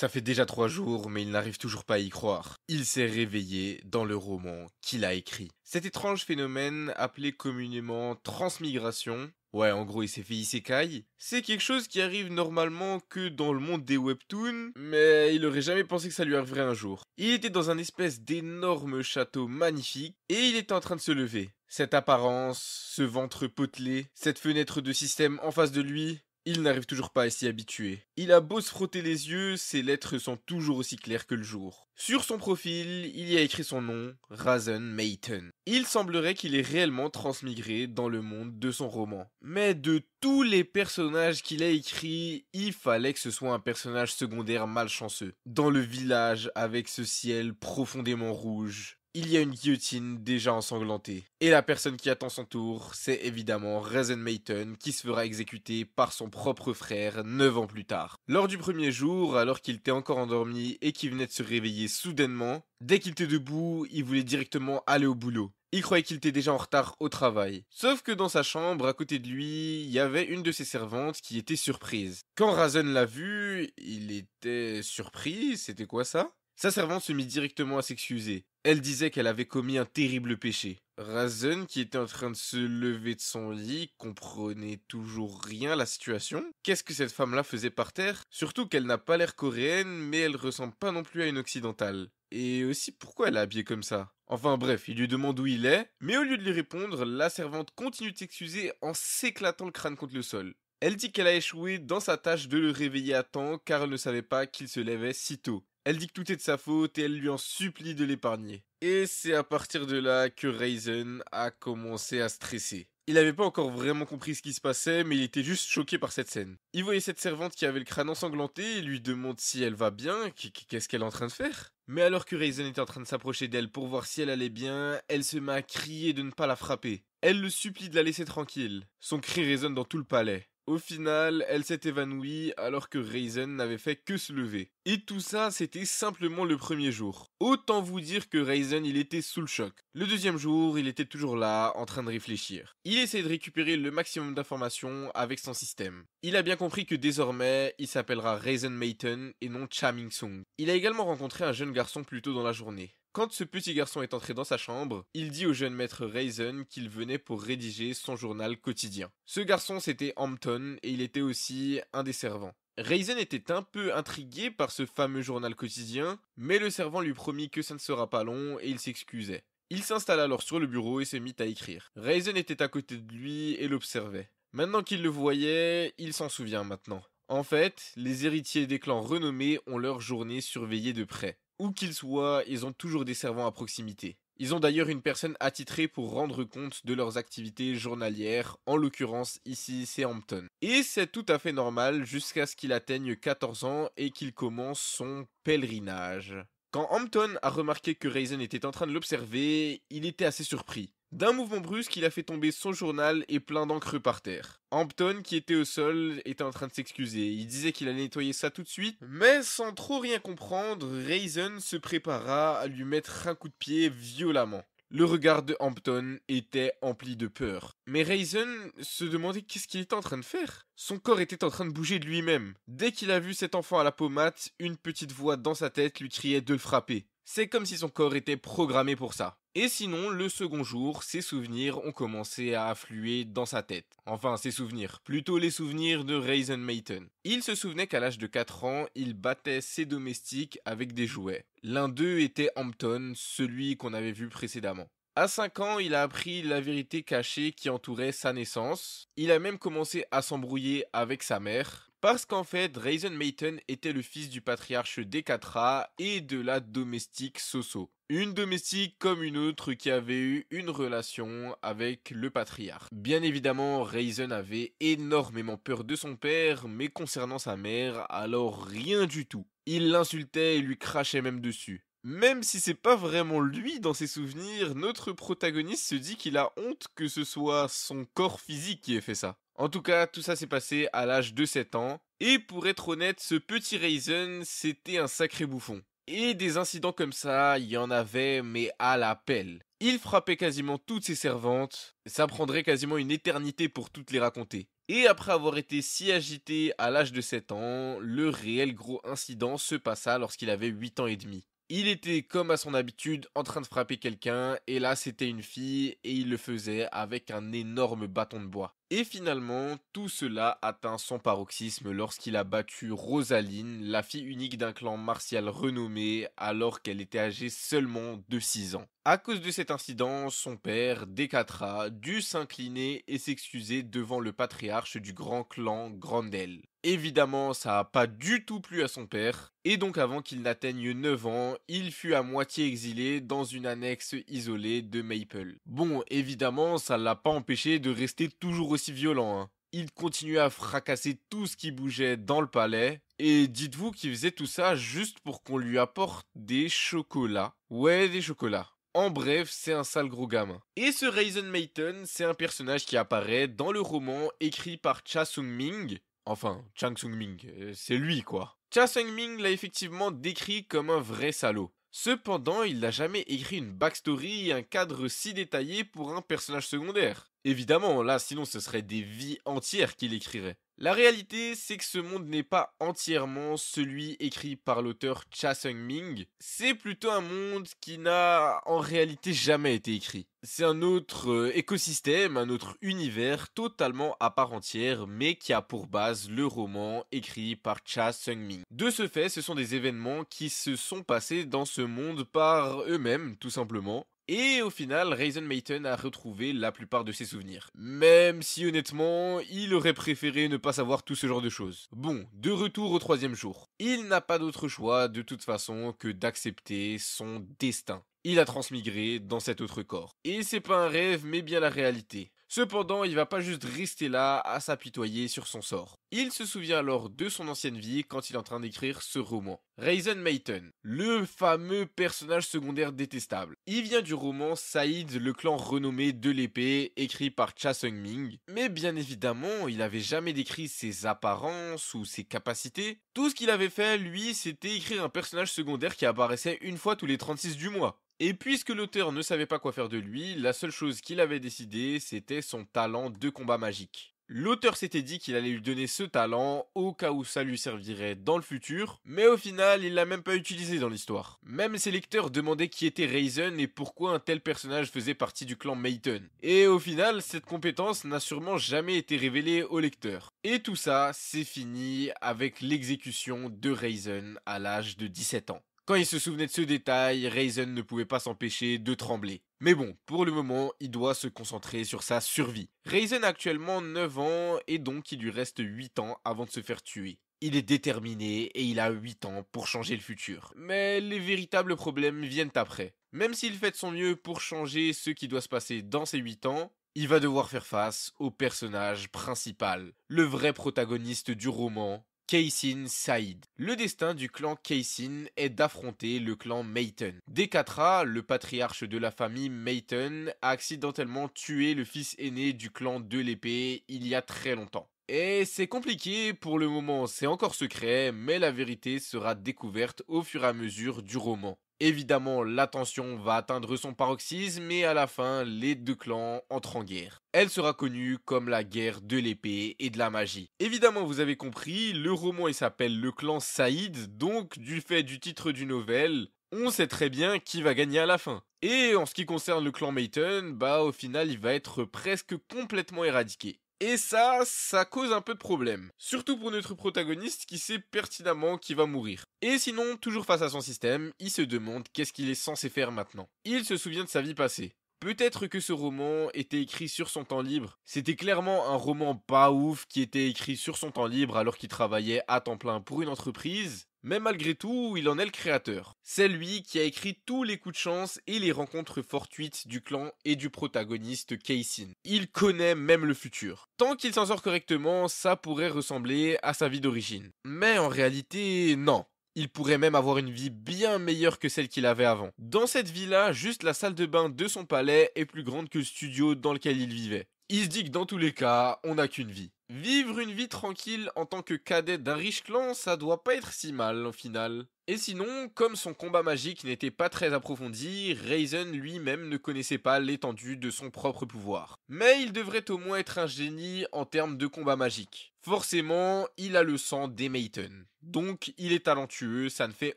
Ça fait déjà trois jours, mais il n'arrive toujours pas à y croire. Il s'est réveillé dans le roman qu'il a écrit. Cet étrange phénomène, appelé communément transmigration, Ouais, en gros, il s'est fait isekai. C'est quelque chose qui arrive normalement que dans le monde des webtoons, mais il aurait jamais pensé que ça lui arriverait un jour. Il était dans un espèce d'énorme château magnifique et il était en train de se lever. Cette apparence, ce ventre potelé, cette fenêtre de système en face de lui, il n'arrive toujours pas à s'y habituer. Il a beau se frotter les yeux, ses lettres sont toujours aussi claires que le jour. Sur son profil, il y a écrit son nom, Razen Mayton. Il semblerait qu'il ait réellement transmigré dans le monde de son roman. Mais de tous les personnages qu'il a écrits, il fallait que ce soit un personnage secondaire malchanceux. Dans le village, avec ce ciel profondément rouge, il y a une guillotine déjà ensanglantée. Et la personne qui attend son tour, c'est évidemment Razen Mayton qui se fera exécuter par son propre frère 9 ans plus tard. Lors du premier jour, alors qu'il était encore endormi et qu'il venait de se réveiller soudainement, dès qu'il était debout, il voulait directement aller au boulot. Il croyait qu'il était déjà en retard au travail. Sauf que dans sa chambre, à côté de lui, il y avait une de ses servantes qui était surprise. Quand Razen l'a vue, il était surpris, c'était quoi ça sa servante se mit directement à s'excuser. Elle disait qu'elle avait commis un terrible péché. Razen, qui était en train de se lever de son lit, comprenait toujours rien à la situation. Qu'est-ce que cette femme-là faisait par terre Surtout qu'elle n'a pas l'air coréenne, mais elle ressemble pas non plus à une occidentale. Et aussi pourquoi elle est habillée comme ça Enfin bref, il lui demande où il est, mais au lieu de lui répondre, la servante continue de s'excuser en s'éclatant le crâne contre le sol. Elle dit qu'elle a échoué dans sa tâche de le réveiller à temps car elle ne savait pas qu'il se levait si tôt. Elle dit que tout est de sa faute et elle lui en supplie de l'épargner. Et c'est à partir de là que Raisen a commencé à stresser. Il n'avait pas encore vraiment compris ce qui se passait, mais il était juste choqué par cette scène. Il voyait cette servante qui avait le crâne ensanglanté et lui demande si elle va bien, qu'est-ce qu'elle est en train de faire Mais alors que Raisen est en train de s'approcher d'elle pour voir si elle allait bien, elle se met à crier de ne pas la frapper. Elle le supplie de la laisser tranquille. Son cri résonne dans tout le palais. Au final, elle s'est évanouie alors que Raisen n'avait fait que se lever. Et tout ça, c'était simplement le premier jour. Autant vous dire que Raisen, il était sous le choc. Le deuxième jour, il était toujours là, en train de réfléchir. Il essayait de récupérer le maximum d'informations avec son système. Il a bien compris que désormais, il s'appellera Raisen Mayton et non Cha Ming Sung. Il a également rencontré un jeune garçon plus tôt dans la journée. Quand ce petit garçon est entré dans sa chambre, il dit au jeune maître Reisen qu'il venait pour rédiger son journal quotidien. Ce garçon c'était Hampton et il était aussi un des servants. Reizen était un peu intrigué par ce fameux journal quotidien, mais le servant lui promit que ça ne sera pas long et il s'excusait. Il s'installa alors sur le bureau et se mit à écrire. Reisen était à côté de lui et l'observait. Maintenant qu'il le voyait, il s'en souvient maintenant. En fait, les héritiers des clans renommés ont leur journée surveillée de près. Où qu'ils soient, ils ont toujours des servants à proximité. Ils ont d'ailleurs une personne attitrée pour rendre compte de leurs activités journalières, en l'occurrence ici c'est Hampton. Et c'est tout à fait normal jusqu'à ce qu'il atteigne 14 ans et qu'il commence son pèlerinage. Quand Hampton a remarqué que Raisin était en train de l'observer, il était assez surpris. D'un mouvement brusque, il a fait tomber son journal et plein d'encre par terre. Hampton, qui était au sol, était en train de s'excuser. Il disait qu'il allait nettoyer ça tout de suite, mais sans trop rien comprendre, Raisin se prépara à lui mettre un coup de pied violemment. Le regard de Hampton était empli de peur. Mais Raisin se demandait qu'est-ce qu'il était en train de faire. Son corps était en train de bouger de lui-même. Dès qu'il a vu cet enfant à la pommade, une petite voix dans sa tête lui criait de le frapper. C'est comme si son corps était programmé pour ça. Et sinon, le second jour, ses souvenirs ont commencé à affluer dans sa tête. Enfin, ses souvenirs, plutôt les souvenirs de Raisin Mayton. Il se souvenait qu'à l'âge de 4 ans, il battait ses domestiques avec des jouets. L'un d'eux était Hampton, celui qu'on avait vu précédemment. À 5 ans, il a appris la vérité cachée qui entourait sa naissance. Il a même commencé à s'embrouiller avec sa mère. Parce qu'en fait, Raisin Mayton était le fils du patriarche Decatra et de la domestique Soso une domestique comme une autre qui avait eu une relation avec le patriarche. Bien évidemment, reizen avait énormément peur de son père, mais concernant sa mère, alors rien du tout. Il l'insultait et lui crachait même dessus. Même si c'est pas vraiment lui dans ses souvenirs, notre protagoniste se dit qu'il a honte que ce soit son corps physique qui ait fait ça. En tout cas, tout ça s'est passé à l'âge de 7 ans, et pour être honnête, ce petit reizen c'était un sacré bouffon. Et des incidents comme ça, il y en avait, mais à la pelle. Il frappait quasiment toutes ses servantes, ça prendrait quasiment une éternité pour toutes les raconter. Et après avoir été si agité à l'âge de 7 ans, le réel gros incident se passa lorsqu'il avait 8 ans et demi. Il était comme à son habitude en train de frapper quelqu'un et là c'était une fille et il le faisait avec un énorme bâton de bois. Et finalement, tout cela atteint son paroxysme lorsqu'il a battu Rosaline, la fille unique d'un clan martial renommé, alors qu'elle était âgée seulement de 6 ans. À cause de cet incident, son père, Decatra dut s'incliner et s'excuser devant le patriarche du grand clan Grandel. Évidemment, ça n'a pas du tout plu à son père, et donc avant qu'il n'atteigne 9 ans, il fut à moitié exilé dans une annexe isolée de Maple. Bon, évidemment, ça l'a pas empêché de rester toujours aussi violent. Hein. Il continuait à fracasser tout ce qui bougeait dans le palais. Et dites-vous qu'il faisait tout ça juste pour qu'on lui apporte des chocolats. Ouais, des chocolats. En bref, c'est un sale gros gamin. Et ce Raisin Mayton, c'est un personnage qui apparaît dans le roman écrit par Cha Sung-ming. Enfin, Chang Sung-ming, euh, c'est lui quoi. Cha Sung-ming l'a effectivement décrit comme un vrai salaud. Cependant, il n'a jamais écrit une backstory et un cadre si détaillé pour un personnage secondaire. Évidemment, là, sinon ce serait des vies entières qu'il écrirait. La réalité, c'est que ce monde n'est pas entièrement celui écrit par l'auteur Cha Sung-ming. C'est plutôt un monde qui n'a en réalité jamais été écrit. C'est un autre euh, écosystème, un autre univers totalement à part entière, mais qui a pour base le roman écrit par Cha Sung-ming. De ce fait, ce sont des événements qui se sont passés dans ce monde par eux-mêmes, tout simplement. Et au final, Raisin Mayton a retrouvé la plupart de ses souvenirs. Même si honnêtement, il aurait préféré ne pas savoir tout ce genre de choses. Bon, de retour au troisième jour. Il n'a pas d'autre choix de toute façon que d'accepter son destin. Il a transmigré dans cet autre corps. Et c'est pas un rêve, mais bien la réalité. Cependant, il va pas juste rester là à s'apitoyer sur son sort. Il se souvient alors de son ancienne vie quand il est en train d'écrire ce roman. Raisin Mayton, le fameux personnage secondaire détestable. Il vient du roman Saïd, le clan renommé de l'épée, écrit par Cha Sung-ming. Mais bien évidemment, il n'avait jamais décrit ses apparences ou ses capacités. Tout ce qu'il avait fait, lui, c'était écrire un personnage secondaire qui apparaissait une fois tous les 36 du mois. Et puisque l'auteur ne savait pas quoi faire de lui, la seule chose qu'il avait décidé, c'était son talent de combat magique. L'auteur s'était dit qu'il allait lui donner ce talent au cas où ça lui servirait dans le futur, mais au final, il l'a même pas utilisé dans l'histoire. Même ses lecteurs demandaient qui était Raisen et pourquoi un tel personnage faisait partie du clan Mayton. Et au final, cette compétence n'a sûrement jamais été révélée au lecteur. Et tout ça, c'est fini avec l'exécution de Raisen à l'âge de 17 ans. Quand il se souvenait de ce détail, Raisen ne pouvait pas s'empêcher de trembler. Mais bon, pour le moment, il doit se concentrer sur sa survie. Raisen a actuellement 9 ans et donc il lui reste 8 ans avant de se faire tuer. Il est déterminé et il a 8 ans pour changer le futur. Mais les véritables problèmes viennent après. Même s'il fait de son mieux pour changer ce qui doit se passer dans ces 8 ans, il va devoir faire face au personnage principal, le vrai protagoniste du roman, Kaysin Saïd. Le destin du clan Kaysin est d'affronter le clan Mayton. Dekatra, le patriarche de la famille Mayton, a accidentellement tué le fils aîné du clan de l'épée il y a très longtemps. Et c'est compliqué pour le moment, c'est encore secret, mais la vérité sera découverte au fur et à mesure du roman. Évidemment, la tension va atteindre son paroxysme et à la fin, les deux clans entrent en guerre. Elle sera connue comme la guerre de l'épée et de la magie. Évidemment, vous avez compris, le roman il s'appelle Le clan Saïd, donc du fait du titre du novel, on sait très bien qui va gagner à la fin. Et en ce qui concerne le clan Mayton, bah au final il va être presque complètement éradiqué. Et ça, ça cause un peu de problème. Surtout pour notre protagoniste qui sait pertinemment qu'il va mourir. Et sinon, toujours face à son système, il se demande qu'est-ce qu'il est censé faire maintenant. Il se souvient de sa vie passée. Peut-être que ce roman était écrit sur son temps libre. C'était clairement un roman pas ouf qui était écrit sur son temps libre alors qu'il travaillait à temps plein pour une entreprise. Mais malgré tout, il en est le créateur. C'est lui qui a écrit tous les coups de chance et les rencontres fortuites du clan et du protagoniste Kaysin. Il connaît même le futur. Tant qu'il s'en sort correctement, ça pourrait ressembler à sa vie d'origine. Mais en réalité, non. Il pourrait même avoir une vie bien meilleure que celle qu'il avait avant. Dans cette vie-là, juste la salle de bain de son palais est plus grande que le studio dans lequel il vivait. Il se dit que dans tous les cas, on n'a qu'une vie. Vivre une vie tranquille en tant que cadet d'un riche clan, ça doit pas être si mal au final. Et sinon, comme son combat magique n'était pas très approfondi, Raizen lui-même ne connaissait pas l'étendue de son propre pouvoir. Mais il devrait au moins être un génie en termes de combat magique. Forcément, il a le sang des Mayton. Donc il est talentueux, ça ne fait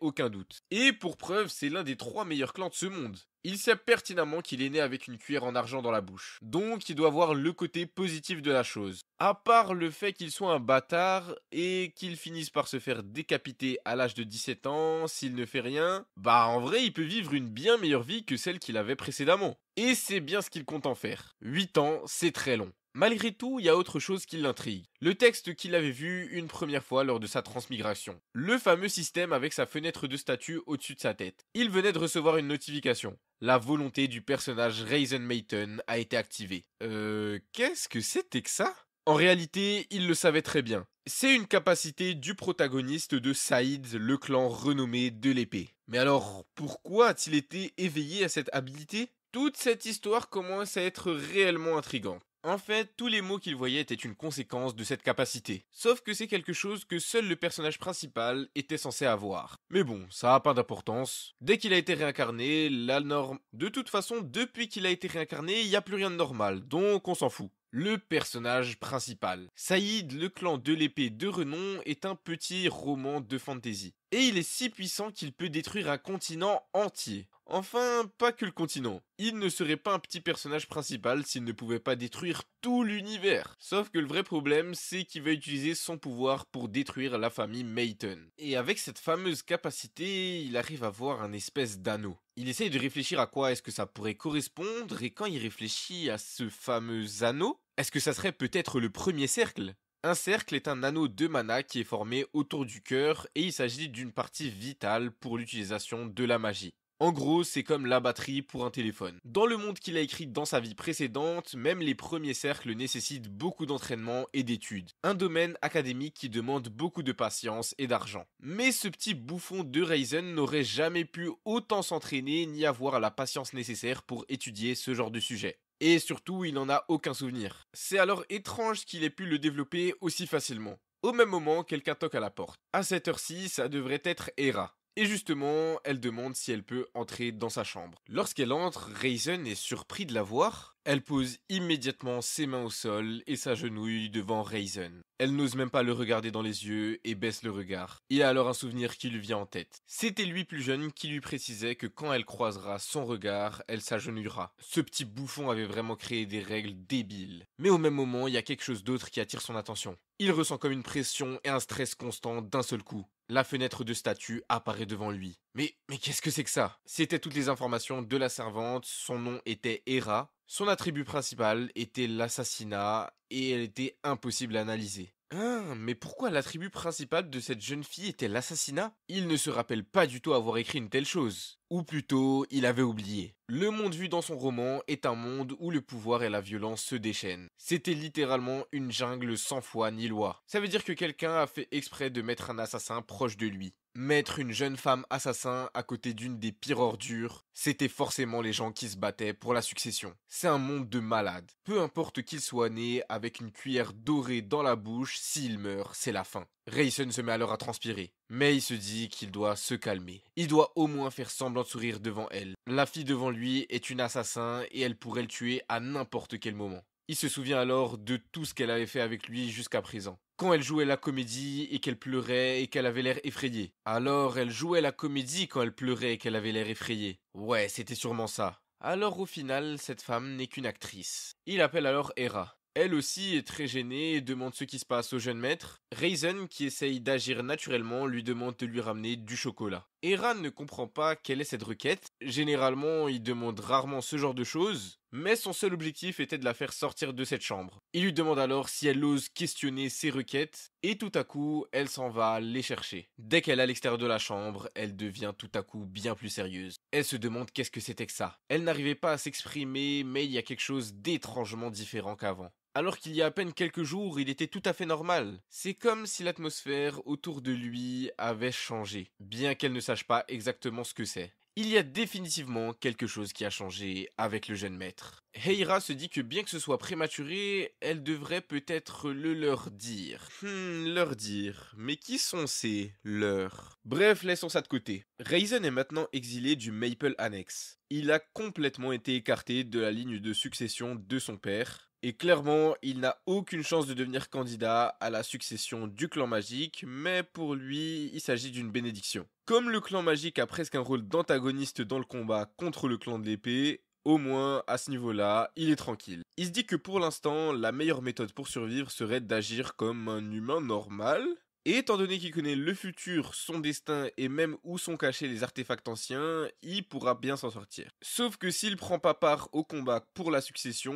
aucun doute. Et pour preuve, c'est l'un des trois meilleurs clans de ce monde. Il sait pertinemment qu'il est né avec une cuillère en argent dans la bouche, donc il doit voir le côté positif de la chose. À part le fait qu'il soit un bâtard et qu'il finisse par se faire décapiter à l'âge de 17 ans s'il ne fait rien, bah en vrai il peut vivre une bien meilleure vie que celle qu'il avait précédemment. Et c'est bien ce qu'il compte en faire. 8 ans, c'est très long. Malgré tout, il y a autre chose qui l'intrigue. Le texte qu'il avait vu une première fois lors de sa transmigration. Le fameux système avec sa fenêtre de statue au-dessus de sa tête. Il venait de recevoir une notification. La volonté du personnage Raisen Mayton a été activée. Euh, qu'est-ce que c'était que ça En réalité, il le savait très bien. C'est une capacité du protagoniste de Saïd, le clan renommé de l'épée. Mais alors, pourquoi a-t-il été éveillé à cette habilité toute cette histoire commence à être réellement intrigante. En fait, tous les mots qu'il voyait étaient une conséquence de cette capacité. Sauf que c'est quelque chose que seul le personnage principal était censé avoir. Mais bon, ça a pas d'importance. Dès qu'il a été réincarné, la norme... De toute façon, depuis qu'il a été réincarné, il n'y a plus rien de normal, donc on s'en fout. Le personnage principal. Saïd, le clan de l'épée de renom, est un petit roman de fantasy. Et il est si puissant qu'il peut détruire un continent entier. Enfin, pas que le continent. Il ne serait pas un petit personnage principal s'il ne pouvait pas détruire tout l'univers. Sauf que le vrai problème, c'est qu'il va utiliser son pouvoir pour détruire la famille Mayton. Et avec cette fameuse capacité, il arrive à voir un espèce d'anneau. Il essaye de réfléchir à quoi est-ce que ça pourrait correspondre, et quand il réfléchit à ce fameux anneau, est-ce que ça serait peut-être le premier cercle un cercle est un anneau de mana qui est formé autour du cœur et il s'agit d'une partie vitale pour l'utilisation de la magie. En gros, c'est comme la batterie pour un téléphone. Dans le monde qu'il a écrit dans sa vie précédente, même les premiers cercles nécessitent beaucoup d'entraînement et d'études. Un domaine académique qui demande beaucoup de patience et d'argent. Mais ce petit bouffon de Ryzen n'aurait jamais pu autant s'entraîner ni avoir la patience nécessaire pour étudier ce genre de sujet. Et surtout, il n'en a aucun souvenir. C'est alors étrange qu'il ait pu le développer aussi facilement. Au même moment, quelqu'un toque à la porte. À cette heure-ci, ça devrait être Hera. Et justement, elle demande si elle peut entrer dans sa chambre. Lorsqu'elle entre, Raisin est surpris de la voir, elle pose immédiatement ses mains au sol et s'agenouille devant Razen. Elle n'ose même pas le regarder dans les yeux et baisse le regard. Il a alors un souvenir qui lui vient en tête. C'était lui plus jeune qui lui précisait que quand elle croisera son regard, elle s'agenouillera. Ce petit bouffon avait vraiment créé des règles débiles. Mais au même moment, il y a quelque chose d'autre qui attire son attention. Il ressent comme une pression et un stress constant d'un seul coup. La fenêtre de statue apparaît devant lui. Mais, mais qu'est-ce que c'est que ça C'était toutes les informations de la servante, son nom était Hera, son attribut principal était l'assassinat, et elle était impossible à analyser. Ah, mais pourquoi l'attribut principal de cette jeune fille était l'assassinat Il ne se rappelle pas du tout avoir écrit une telle chose ou plutôt il avait oublié. Le monde vu dans son roman est un monde où le pouvoir et la violence se déchaînent. C'était littéralement une jungle sans foi ni loi. Ça veut dire que quelqu'un a fait exprès de mettre un assassin proche de lui. Mettre une jeune femme assassin à côté d'une des pires ordures, c'était forcément les gens qui se battaient pour la succession. C'est un monde de malades. Peu importe qu'il soit né avec une cuillère dorée dans la bouche, s'il meurt, c'est la fin. Rayson se met alors à transpirer, mais il se dit qu'il doit se calmer. Il doit au moins faire semblant de sourire devant elle. La fille devant lui est une assassin et elle pourrait le tuer à n'importe quel moment. Il se souvient alors de tout ce qu'elle avait fait avec lui jusqu'à présent. Quand elle jouait la comédie et qu'elle pleurait et qu'elle avait l'air effrayée. Alors elle jouait la comédie quand elle pleurait et qu'elle avait l'air effrayée. Ouais, c'était sûrement ça. Alors au final, cette femme n'est qu'une actrice. Il appelle alors Hera. Elle aussi est très gênée et demande ce qui se passe au jeune maître. Raisin, qui essaye d'agir naturellement, lui demande de lui ramener du chocolat. Eran ne comprend pas quelle est cette requête. Généralement, il demande rarement ce genre de choses, mais son seul objectif était de la faire sortir de cette chambre. Il lui demande alors si elle ose questionner ses requêtes, et tout à coup, elle s'en va les chercher. Dès qu'elle est à l'extérieur de la chambre, elle devient tout à coup bien plus sérieuse. Elle se demande qu'est-ce que c'était que ça. Elle n'arrivait pas à s'exprimer, mais il y a quelque chose d'étrangement différent qu'avant alors qu'il y a à peine quelques jours, il était tout à fait normal. C'est comme si l'atmosphère autour de lui avait changé, bien qu'elle ne sache pas exactement ce que c'est. Il y a définitivement quelque chose qui a changé avec le jeune maître. Heira se dit que bien que ce soit prématuré, elle devrait peut-être le leur dire. Hmm, leur dire. Mais qui sont ces leur » Bref, laissons ça de côté. Raisen est maintenant exilé du Maple Annex. Il a complètement été écarté de la ligne de succession de son père, et clairement, il n'a aucune chance de devenir candidat à la succession du clan magique, mais pour lui, il s'agit d'une bénédiction. Comme le clan magique a presque un rôle d'antagoniste dans le combat contre le clan de l'épée, au moins à ce niveau-là, il est tranquille. Il se dit que pour l'instant, la meilleure méthode pour survivre serait d'agir comme un humain normal, et étant donné qu'il connaît le futur, son destin et même où sont cachés les artefacts anciens, il pourra bien s'en sortir. Sauf que s'il prend pas part au combat pour la succession,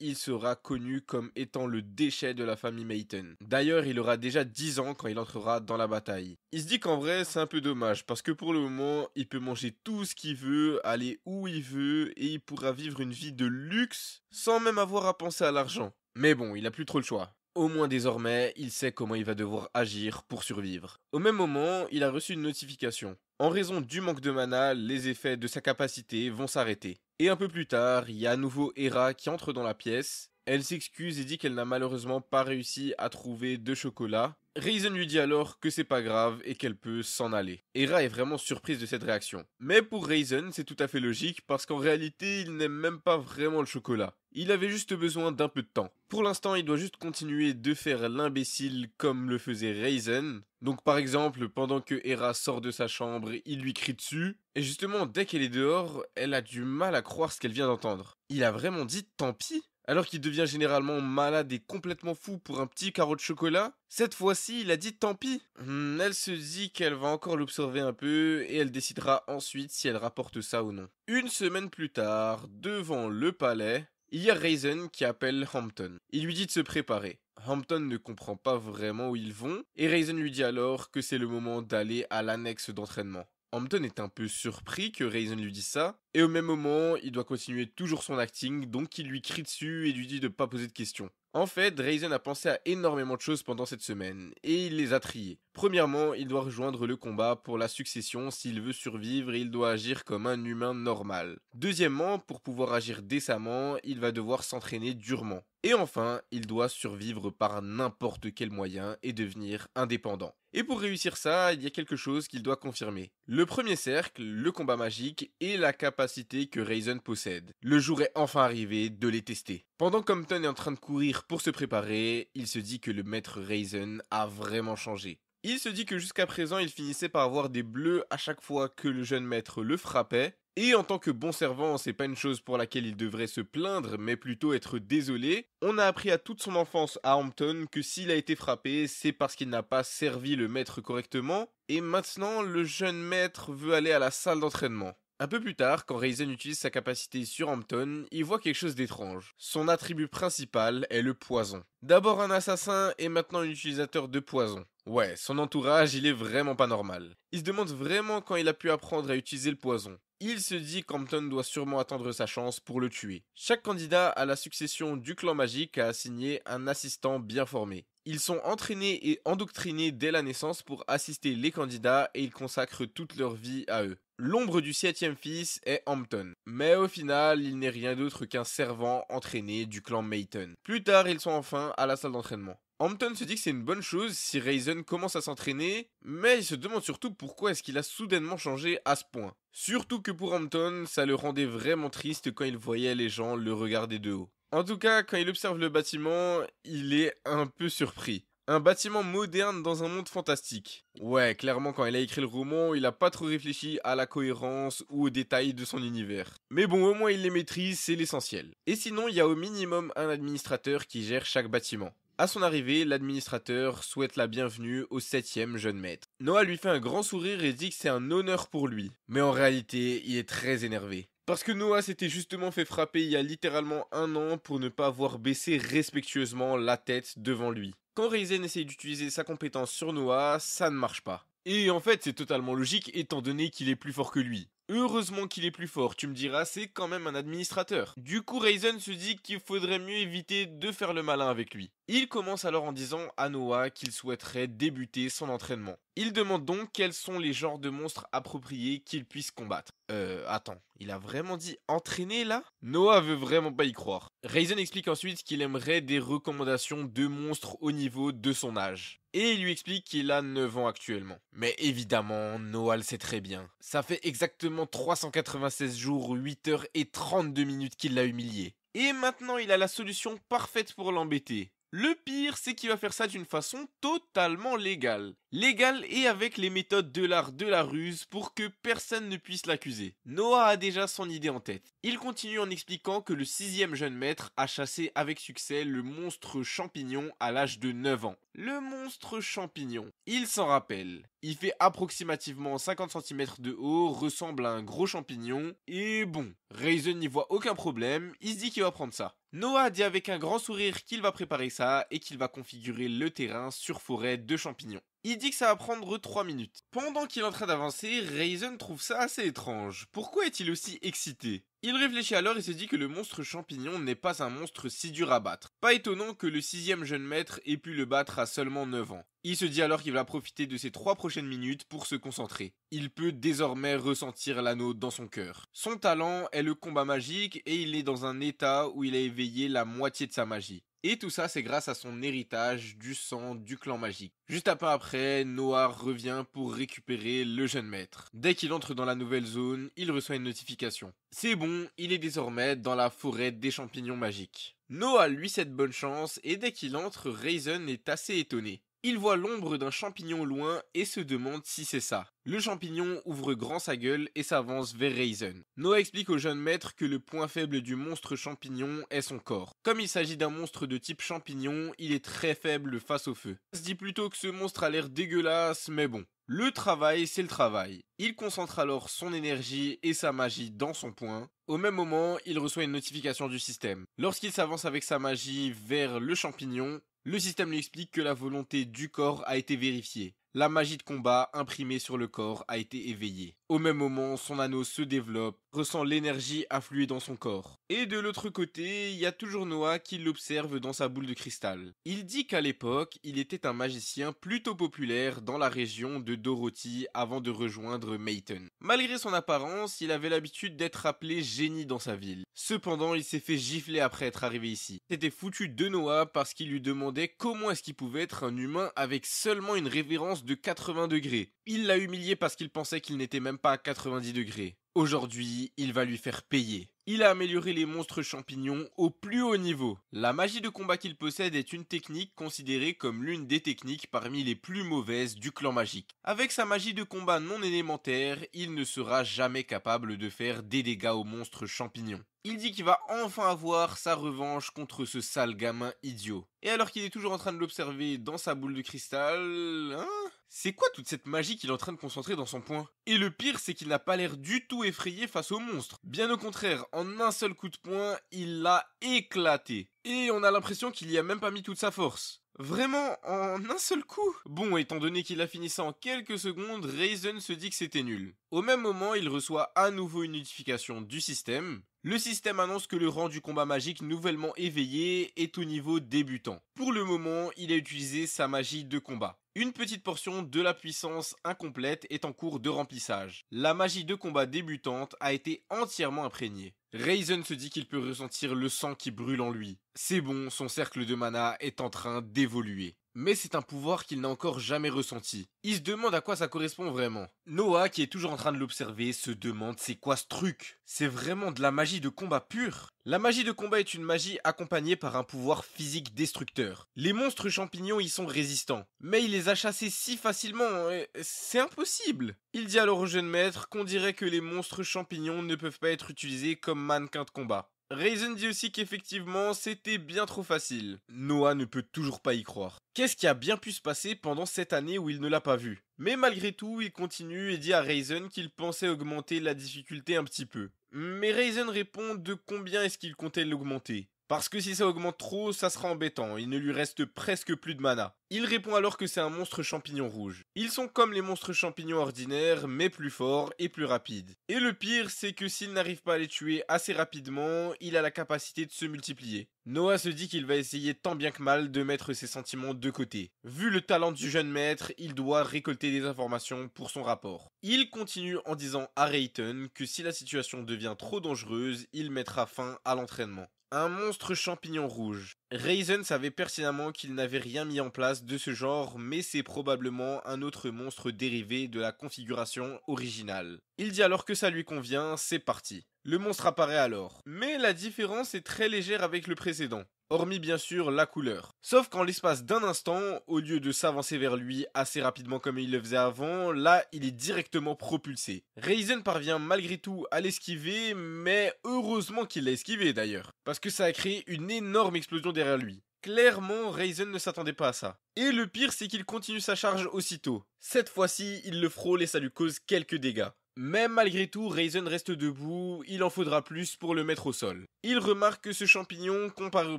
il sera connu comme étant le déchet de la famille Mayton. D'ailleurs, il aura déjà 10 ans quand il entrera dans la bataille. Il se dit qu'en vrai, c'est un peu dommage parce que pour le moment, il peut manger tout ce qu'il veut, aller où il veut et il pourra vivre une vie de luxe sans même avoir à penser à l'argent. Mais bon, il a plus trop le choix. Au moins désormais, il sait comment il va devoir agir pour survivre. Au même moment, il a reçu une notification. En raison du manque de mana, les effets de sa capacité vont s'arrêter. Et un peu plus tard, il y a à nouveau Hera qui entre dans la pièce elle s'excuse et dit qu'elle n'a malheureusement pas réussi à trouver de chocolat. Reason lui dit alors que c'est pas grave et qu'elle peut s'en aller. Hera est vraiment surprise de cette réaction. Mais pour Reason, c'est tout à fait logique parce qu'en réalité, il n'aime même pas vraiment le chocolat. Il avait juste besoin d'un peu de temps. Pour l'instant, il doit juste continuer de faire l'imbécile comme le faisait Reason. Donc par exemple, pendant que Hera sort de sa chambre, il lui crie dessus. Et justement, dès qu'elle est dehors, elle a du mal à croire ce qu'elle vient d'entendre. Il a vraiment dit tant pis alors qu'il devient généralement malade et complètement fou pour un petit carreau de chocolat, cette fois-ci il a dit tant pis. Hmm, elle se dit qu'elle va encore l'observer un peu et elle décidera ensuite si elle rapporte ça ou non. Une semaine plus tard, devant le palais, il y a Raisin qui appelle Hampton. Il lui dit de se préparer. Hampton ne comprend pas vraiment où ils vont et Raisin lui dit alors que c'est le moment d'aller à l'annexe d'entraînement. Hampton est un peu surpris que Raisin lui dise ça, et au même moment, il doit continuer toujours son acting, donc il lui crie dessus et lui dit de pas poser de questions. En fait, Raisin a pensé à énormément de choses pendant cette semaine, et il les a triées. Premièrement, il doit rejoindre le combat pour la succession s'il veut survivre et il doit agir comme un humain normal. Deuxièmement, pour pouvoir agir décemment, il va devoir s'entraîner durement. Et enfin, il doit survivre par n'importe quel moyen et devenir indépendant. Et pour réussir ça, il y a quelque chose qu'il doit confirmer. Le premier cercle, le combat magique et la capacité que Raisen possède. Le jour est enfin arrivé de les tester. Pendant Compton est en train de courir pour se préparer, il se dit que le maître Raisen a vraiment changé. Il se dit que jusqu'à présent, il finissait par avoir des bleus à chaque fois que le jeune maître le frappait. Et en tant que bon servant, c'est pas une chose pour laquelle il devrait se plaindre, mais plutôt être désolé. On a appris à toute son enfance à Hampton que s'il a été frappé, c'est parce qu'il n'a pas servi le maître correctement. Et maintenant, le jeune maître veut aller à la salle d'entraînement. Un peu plus tard, quand Reisen utilise sa capacité sur Hampton, il voit quelque chose d'étrange. Son attribut principal est le poison. D'abord un assassin et maintenant un utilisateur de poison. Ouais, son entourage, il est vraiment pas normal. Il se demande vraiment quand il a pu apprendre à utiliser le poison. Il se dit qu'Hampton doit sûrement attendre sa chance pour le tuer. Chaque candidat à la succession du clan magique a assigné un assistant bien formé. Ils sont entraînés et endoctrinés dès la naissance pour assister les candidats et ils consacrent toute leur vie à eux. L'ombre du septième fils est Hampton, mais au final, il n'est rien d'autre qu'un servant entraîné du clan Mayton. Plus tard, ils sont enfin à la salle d'entraînement. Hampton se dit que c'est une bonne chose si Rayson commence à s'entraîner, mais il se demande surtout pourquoi est-ce qu'il a soudainement changé à ce point. Surtout que pour Hampton, ça le rendait vraiment triste quand il voyait les gens le regarder de haut. En tout cas, quand il observe le bâtiment, il est un peu surpris. Un bâtiment moderne dans un monde fantastique. Ouais, clairement, quand il a écrit le roman, il a pas trop réfléchi à la cohérence ou aux détails de son univers. Mais bon, au moins il les maîtrise, c'est l'essentiel. Et sinon, il y a au minimum un administrateur qui gère chaque bâtiment. À son arrivée, l'administrateur souhaite la bienvenue au septième jeune maître. Noah lui fait un grand sourire et dit que c'est un honneur pour lui. Mais en réalité, il est très énervé. Parce que Noah s'était justement fait frapper il y a littéralement un an pour ne pas avoir baissé respectueusement la tête devant lui. Quand Reizen essaye d'utiliser sa compétence sur Noah, ça ne marche pas. Et en fait, c'est totalement logique étant donné qu'il est plus fort que lui. Heureusement qu'il est plus fort, tu me diras, c'est quand même un administrateur. Du coup, Raisen se dit qu'il faudrait mieux éviter de faire le malin avec lui. Il commence alors en disant à Noah qu'il souhaiterait débuter son entraînement. Il demande donc quels sont les genres de monstres appropriés qu'il puisse combattre. Euh, attends, il a vraiment dit entraîner là Noah veut vraiment pas y croire. Raison explique ensuite qu'il aimerait des recommandations de monstres au niveau de son âge. Et il lui explique qu'il a 9 ans actuellement. Mais évidemment, Noah le sait très bien. Ça fait exactement 396 jours, 8 heures et 32 minutes qu'il l'a humilié. Et maintenant il a la solution parfaite pour l'embêter. Le pire, c'est qu'il va faire ça d'une façon totalement légale. Légale et avec les méthodes de l'art de la ruse pour que personne ne puisse l'accuser. Noah a déjà son idée en tête. Il continue en expliquant que le sixième jeune maître a chassé avec succès le monstre champignon à l'âge de 9 ans. Le monstre champignon, il s'en rappelle. Il fait approximativement 50 cm de haut, ressemble à un gros champignon, et bon, Raisin n'y voit aucun problème, il se dit qu'il va prendre ça. Noah dit avec un grand sourire qu'il va préparer ça et qu'il va configurer le terrain sur forêt de champignons. Il dit que ça va prendre 3 minutes. Pendant qu'il est en train d'avancer, Reason trouve ça assez étrange. Pourquoi est-il aussi excité Il réfléchit alors et se dit que le monstre champignon n'est pas un monstre si dur à battre. Pas étonnant que le sixième jeune maître ait pu le battre à seulement 9 ans. Il se dit alors qu'il va profiter de ces 3 prochaines minutes pour se concentrer. Il peut désormais ressentir l'anneau dans son cœur. Son talent est le combat magique et il est dans un état où il a éveillé la moitié de sa magie. Et tout ça, c'est grâce à son héritage du sang du clan magique. Juste un peu après, Noah revient pour récupérer le jeune maître. Dès qu'il entre dans la nouvelle zone, il reçoit une notification. C'est bon, il est désormais dans la forêt des champignons magiques. Noah lui cette bonne chance et dès qu'il entre, Razen est assez étonné. Il voit l'ombre d'un champignon loin et se demande si c'est ça. Le champignon ouvre grand sa gueule et s'avance vers Reason. Noah explique au jeune maître que le point faible du monstre champignon est son corps. Comme il s'agit d'un monstre de type champignon, il est très faible face au feu. On se dit plutôt que ce monstre a l'air dégueulasse, mais bon. Le travail, c'est le travail. Il concentre alors son énergie et sa magie dans son point. Au même moment, il reçoit une notification du système. Lorsqu'il s'avance avec sa magie vers le champignon, le système lui explique que la volonté du corps a été vérifiée. La magie de combat imprimée sur le corps a été éveillée. Au même moment, son anneau se développe, ressent l'énergie affluer dans son corps. Et de l'autre côté, il y a toujours Noah qui l'observe dans sa boule de cristal. Il dit qu'à l'époque, il était un magicien plutôt populaire dans la région de Dorothy avant de rejoindre Mayton. Malgré son apparence, il avait l'habitude d'être appelé génie dans sa ville. Cependant, il s'est fait gifler après être arrivé ici. C'était foutu de Noah parce qu'il lui demandait comment est-ce qu'il pouvait être un humain avec seulement une révérence de 80 degrés. Il l'a humilié parce qu'il pensait qu'il n'était même pas à 90 degrés. Aujourd'hui, il va lui faire payer. Il a amélioré les monstres champignons au plus haut niveau. La magie de combat qu'il possède est une technique considérée comme l'une des techniques parmi les plus mauvaises du clan magique. Avec sa magie de combat non élémentaire, il ne sera jamais capable de faire des dégâts aux monstres champignons. Il dit qu'il va enfin avoir sa revanche contre ce sale gamin idiot. Et alors qu'il est toujours en train de l'observer dans sa boule de cristal... Hein c'est quoi toute cette magie qu'il est en train de concentrer dans son poing Et le pire, c'est qu'il n'a pas l'air du tout effrayé face au monstre. Bien au contraire, en un seul coup de poing, il l'a éclaté. Et on a l'impression qu'il y a même pas mis toute sa force. Vraiment, en un seul coup Bon, étant donné qu'il a fini ça en quelques secondes, Reason se dit que c'était nul. Au même moment, il reçoit à nouveau une notification du système, le système annonce que le rang du combat magique nouvellement éveillé est au niveau débutant. Pour le moment, il a utilisé sa magie de combat. Une petite portion de la puissance incomplète est en cours de remplissage. La magie de combat débutante a été entièrement imprégnée. Razen se dit qu'il peut ressentir le sang qui brûle en lui. C'est bon, son cercle de mana est en train d'évoluer mais c'est un pouvoir qu'il n'a encore jamais ressenti. Il se demande à quoi ça correspond vraiment. Noah, qui est toujours en train de l'observer, se demande c'est quoi ce truc C'est vraiment de la magie de combat pure La magie de combat est une magie accompagnée par un pouvoir physique destructeur. Les monstres champignons y sont résistants, mais il les a chassés si facilement, c'est impossible Il dit alors au jeune maître qu'on dirait que les monstres champignons ne peuvent pas être utilisés comme mannequins de combat. Raisin dit aussi qu'effectivement, c'était bien trop facile. Noah ne peut toujours pas y croire. Qu'est-ce qui a bien pu se passer pendant cette année où il ne l'a pas vu Mais malgré tout, il continue et dit à Raisin qu'il pensait augmenter la difficulté un petit peu. Mais Raisin répond de combien est-ce qu'il comptait l'augmenter parce que si ça augmente trop, ça sera embêtant, il ne lui reste presque plus de mana. Il répond alors que c'est un monstre champignon rouge. Ils sont comme les monstres champignons ordinaires, mais plus forts et plus rapides. Et le pire, c'est que s'il n'arrive pas à les tuer assez rapidement, il a la capacité de se multiplier. Noah se dit qu'il va essayer tant bien que mal de mettre ses sentiments de côté. Vu le talent du jeune maître, il doit récolter des informations pour son rapport. Il continue en disant à Rayton que si la situation devient trop dangereuse, il mettra fin à l'entraînement. Un monstre champignon rouge. Razen savait pertinemment qu'il n'avait rien mis en place de ce genre, mais c'est probablement un autre monstre dérivé de la configuration originale. Il dit alors que ça lui convient, c'est parti. Le monstre apparaît alors. Mais la différence est très légère avec le précédent hormis bien sûr la couleur. Sauf qu'en l'espace d'un instant, au lieu de s'avancer vers lui assez rapidement comme il le faisait avant, là il est directement propulsé. Razen parvient malgré tout à l'esquiver, mais heureusement qu'il l'a esquivé d'ailleurs, parce que ça a créé une énorme explosion derrière lui. Clairement, Razen ne s'attendait pas à ça. Et le pire, c'est qu'il continue sa charge aussitôt. Cette fois-ci, il le frôle et ça lui cause quelques dégâts. Mais malgré tout, Raisin reste debout, il en faudra plus pour le mettre au sol. Il remarque que ce champignon, comparé au